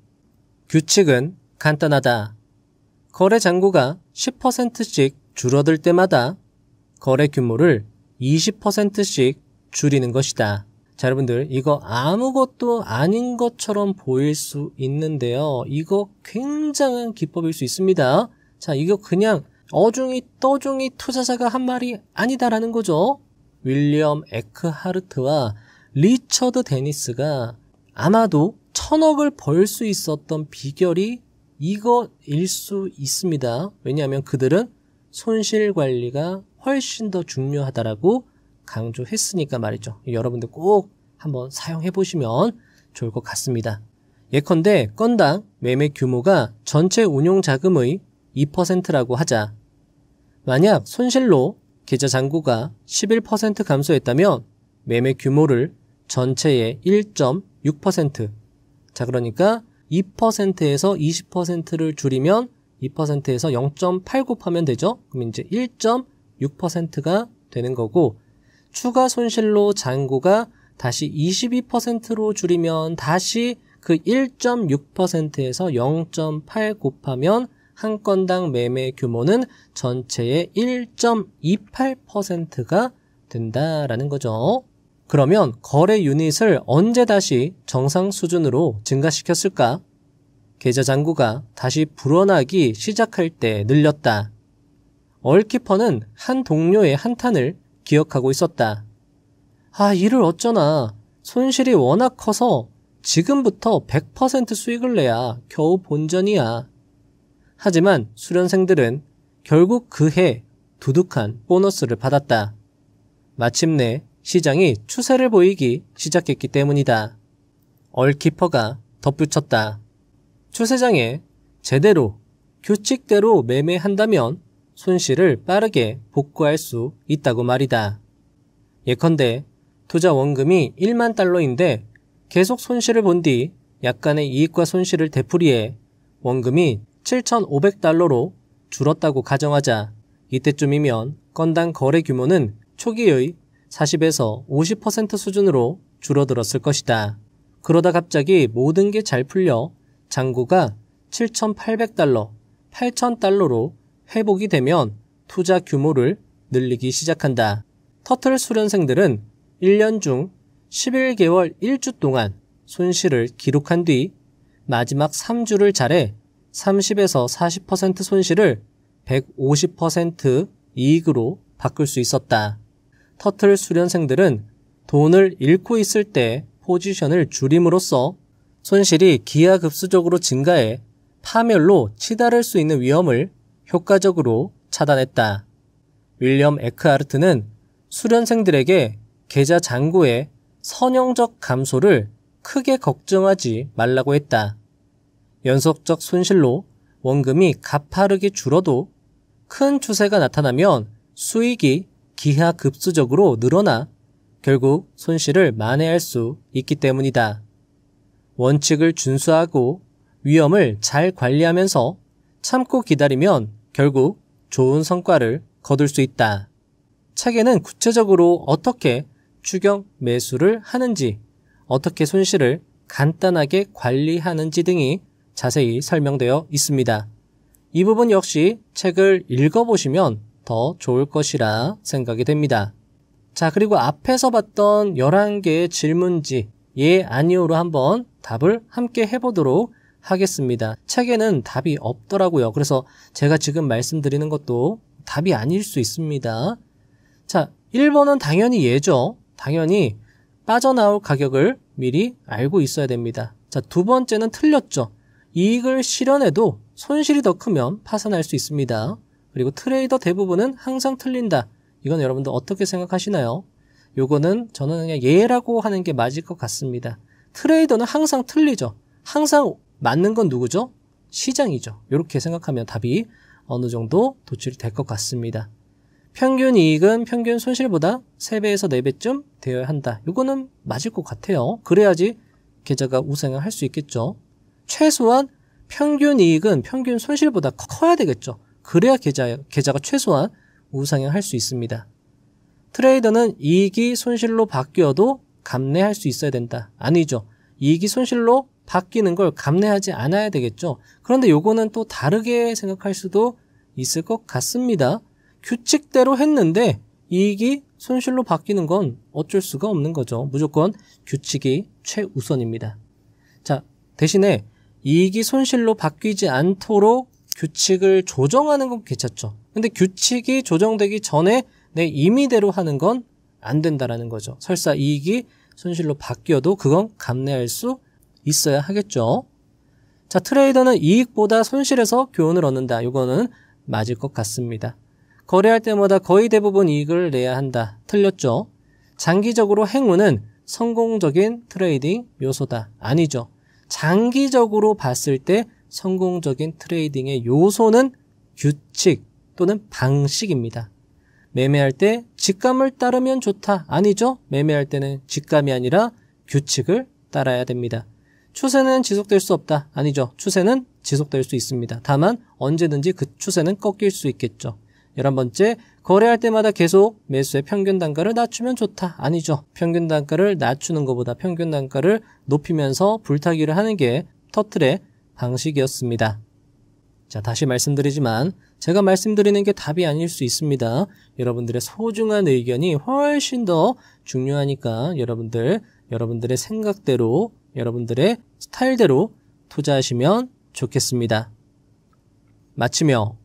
규칙은 간단하다. 거래 잔고가 10%씩 줄어들 때마다 거래 규모를 20%씩 줄이는 것이다. 자, 여러분들 이거 아무것도 아닌 것처럼 보일 수 있는데요. 이거 굉장한 기법일 수 있습니다. 자, 이거 그냥 어중이 떠중이 투자자가 한 말이 아니다라는 거죠. 윌리엄 에크하르트와 리처드 데니스가 아마도 천억을 벌 수 있었던 비결이 이것일 수 있습니다. 왜냐하면 그들은 손실 관리가 훨씬 더 중요하다라고 강조했으니까 말이죠. 여러분들 꼭 한번 사용해 보시면 좋을 것 같습니다. 예컨대 건당 매매 규모가 전체 운용 자금의 2%라고 하자. 만약 손실로 계좌 잔고가 11% 감소했다면 매매 규모를 전체의 1.6%. 자, 그러니까 2%에서 20%를 줄이면 2%에서 0.8 곱하면 되죠. 그럼 이제 1.6%가 되는 거고 추가 손실로 잔고가 다시 22%로 줄이면 다시 그 1.6%에서 0.8 곱하면 한 건당 매매 규모는 전체의 1.28%가 된다라는 거죠. 그러면 거래 유닛을 언제 다시 정상 수준으로 증가시켰을까? 계좌 잔고가 다시 불어나기 시작할 때 늘렸다. 얼키퍼는 한 동료의 한탄을 기억하고 있었다. 아, 이를 어쩌나. 손실이 워낙 커서 지금부터 100% 수익을 내야 겨우 본전이야. 하지만 수련생들은 결국 그해 두둑한 보너스를 받았다. 마침내 시장이 추세를 보이기 시작했기 때문이다. 얼키퍼가 덧붙였다. 추세장에 제대로 규칙대로 매매한다면 손실을 빠르게 복구할 수 있다고 말이다. 예컨대 투자 원금이 1만 달러인데 계속 손실을 본 뒤 약간의 이익과 손실을 되풀이해 원금이 7,500달러로 줄었다고 가정하자 이때쯤이면 건당 거래 규모는 초기의 40에서 50% 수준으로 줄어들었을 것이다. 그러다 갑자기 모든 게 잘 풀려 장구가 7,800달러, 8,000달러로 회복이 되면 투자 규모를 늘리기 시작한다. 터틀 수련생들은 1년 중 11개월 1주 동안 손실을 기록한 뒤 마지막 3주를 잘해 30에서 40% 손실을 150% 이익으로 바꿀 수 있었다. 터틀 수련생들은 돈을 잃고 있을 때 포지션을 줄임으로써 손실이 기하급수적으로 증가해 파멸로 치달을 수 있는 위험을 효과적으로 차단했다. 윌리엄 에크하르트는 수련생들에게 계좌 잔고의 선형적 감소를 크게 걱정하지 말라고 했다. 연속적 손실로 원금이 가파르게 줄어도 큰 추세가 나타나면 수익이 기하급수적으로 늘어나 결국 손실을 만회할 수 있기 때문이다. 원칙을 준수하고 위험을 잘 관리하면서 참고 기다리면 결국 좋은 성과를 거둘 수 있다. 책에는 구체적으로 어떻게 추경 매수를 하는지, 어떻게 손실을 간단하게 관리하는지 등이 자세히 설명되어 있습니다. 이 부분 역시 책을 읽어보시면 더 좋을 것이라 생각이 됩니다. 자, 그리고 앞에서 봤던 11개의 질문지 예, 아니오로 한번 답을 함께 해보도록 하겠습니다. 책에는 답이 없더라고요. 그래서 제가 지금 말씀드리는 것도 답이 아닐 수 있습니다. 자, 1번은 당연히 예죠. 당연히 빠져나올 가격을 미리 알고 있어야 됩니다. 자, 두 번째는 틀렸죠. 이익을 실현해도 손실이 더 크면 파산할 수 있습니다. 그리고 트레이더 대부분은 항상 틀린다. 이건 여러분들 어떻게 생각하시나요? 요거는 저는 그냥 예라고 하는 게 맞을 것 같습니다. 트레이더는 항상 틀리죠. 항상 맞는 건 누구죠? 시장이죠. 이렇게 생각하면 답이 어느 정도 도출이 될 것 같습니다. 평균 이익은 평균 손실보다 3배에서 4배쯤 되어야 한다. 이거는 맞을 것 같아요. 그래야지 계좌가 우승을할 수 있겠죠. 최소한 평균 이익은 평균 손실보다 커야 되겠죠. 그래야 계좌, 계좌가 최소한 우상향 할 수 있습니다. 트레이더는 이익이 손실로 바뀌어도 감내할 수 있어야 된다. 아니죠. 이익이 손실로 바뀌는 걸 감내하지 않아야 되겠죠. 그런데 요거는 또 다르게 생각할 수도 있을 것 같습니다. 규칙대로 했는데 이익이 손실로 바뀌는 건 어쩔 수가 없는 거죠. 무조건 규칙이 최우선입니다. 자, 대신에 이익이 손실로 바뀌지 않도록 규칙을 조정하는 건 괜찮죠. 근데 규칙이 조정되기 전에 내 임의대로 하는 건 안 된다라는 거죠. 설사 이익이 손실로 바뀌어도 그건 감내할 수 있어야 하겠죠. 자, 트레이더는 이익보다 손실에서 교훈을 얻는다. 이거는 맞을 것 같습니다. 거래할 때마다 거의 대부분 이익을 내야 한다. 틀렸죠. 장기적으로 행운은 성공적인 트레이딩 요소다. 아니죠. 장기적으로 봤을 때 성공적인 트레이딩의 요소는 규칙 또는 방식입니다. 매매할 때 직감을 따르면 좋다. 아니죠. 매매할 때는 직감이 아니라 규칙을 따라야 됩니다. 추세는 지속될 수 없다. 아니죠. 추세는 지속될 수 있습니다. 다만 언제든지 그 추세는 꺾일 수 있겠죠. 열한 번째, 거래할 때마다 계속 매수의 평균 단가를 낮추면 좋다. 아니죠. 평균 단가를 낮추는 것보다 평균 단가를 높이면서 불타기를 하는 게 터틀의 방식이었습니다. 자, 다시 말씀드리지만 제가 말씀드리는 게 답이 아닐 수 있습니다. 여러분들의 소중한 의견이 훨씬 더 중요하니까 여러분들, 여러분들의 생각대로, 여러분들의 스타일대로 투자하시면 좋겠습니다. 마치며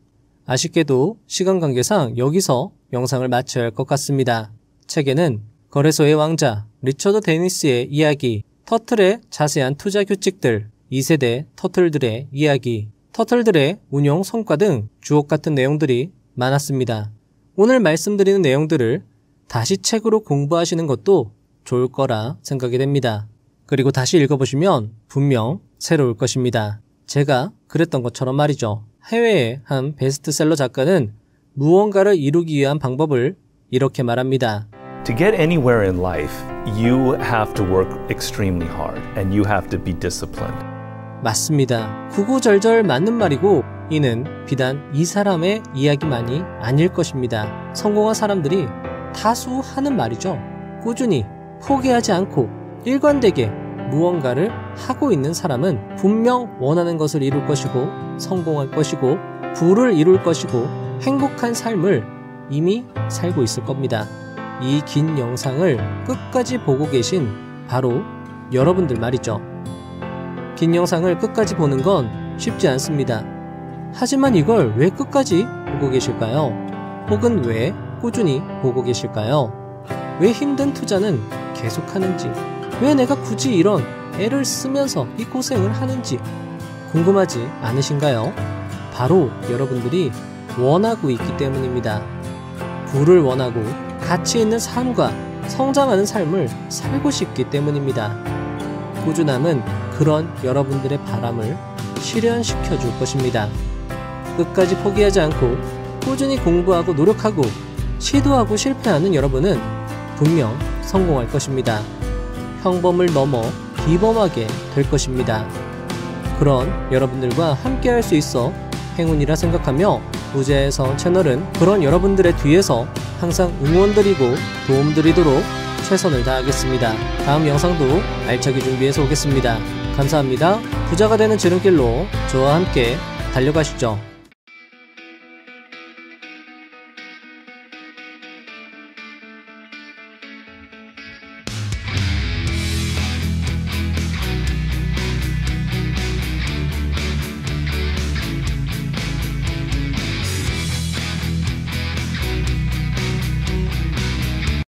아쉽게도 시간 관계상 여기서 영상을 마쳐야 할 것 같습니다. 책에는 거래소의 왕자 리처드 데니스의 이야기, 터틀의 자세한 투자 규칙들, 2세대 터틀들의 이야기, 터틀들의 운영 성과 등 주옥 같은 내용들이 많았습니다. 오늘 말씀드리는 내용들을 다시 책으로 공부하시는 것도 좋을 거라 생각이 됩니다. 그리고 다시 읽어보시면 분명 새로울 것입니다. 제가 그랬던 것처럼 말이죠. 해외의 한 베스트셀러 작가는 무언가를 이루기 위한 방법을 이렇게 말합니다. To get anywhere in life, you have to work extremely hard and you have to be disciplined. 맞습니다. 구구절절 맞는 말이고 이는 비단 이 사람의 이야기만이 아닐 것입니다. 성공한 사람들이 다수 하는 말이죠. 꾸준히 포기하지 않고 일관되게 무언가를 하고 있는 사람은 분명 원하는 것을 이룰 것이고 성공할 것이고 부를 이룰 것이고 행복한 삶을 이미 살고 있을 겁니다. 이 긴 영상을 끝까지 보고 계신 바로 여러분들 말이죠. 긴 영상을 끝까지 보는 건 쉽지 않습니다. 하지만 이걸 왜 끝까지 보고 계실까요? 혹은 왜 꾸준히 보고 계실까요? 왜 힘든 투자는 계속하는지, 왜 내가 굳이 이런 애를 쓰면서 이 고생을 하는지 궁금하지 않으신가요? 바로 여러분들이 원하고 있기 때문입니다. 부를 원하고 가치 있는 삶과 성장하는 삶을 살고 싶기 때문입니다. 꾸준함은 그런 여러분들의 바람을 실현시켜 줄 것입니다. 끝까지 포기하지 않고 꾸준히 공부하고 노력하고 시도하고 실패하는 여러분은 분명 성공할 것입니다. 평범을 넘어 비범하게 될 것입니다. 그런 여러분들과 함께 할 수 있어 행운이라 생각하며 무제에서 채널은 그런 여러분들의 뒤에서 항상 응원드리고 도움드리도록 최선을 다하겠습니다. 다음 영상도 알차게 준비해서 오겠습니다. 감사합니다. 부자가 되는 지름길로 저와 함께 달려가시죠.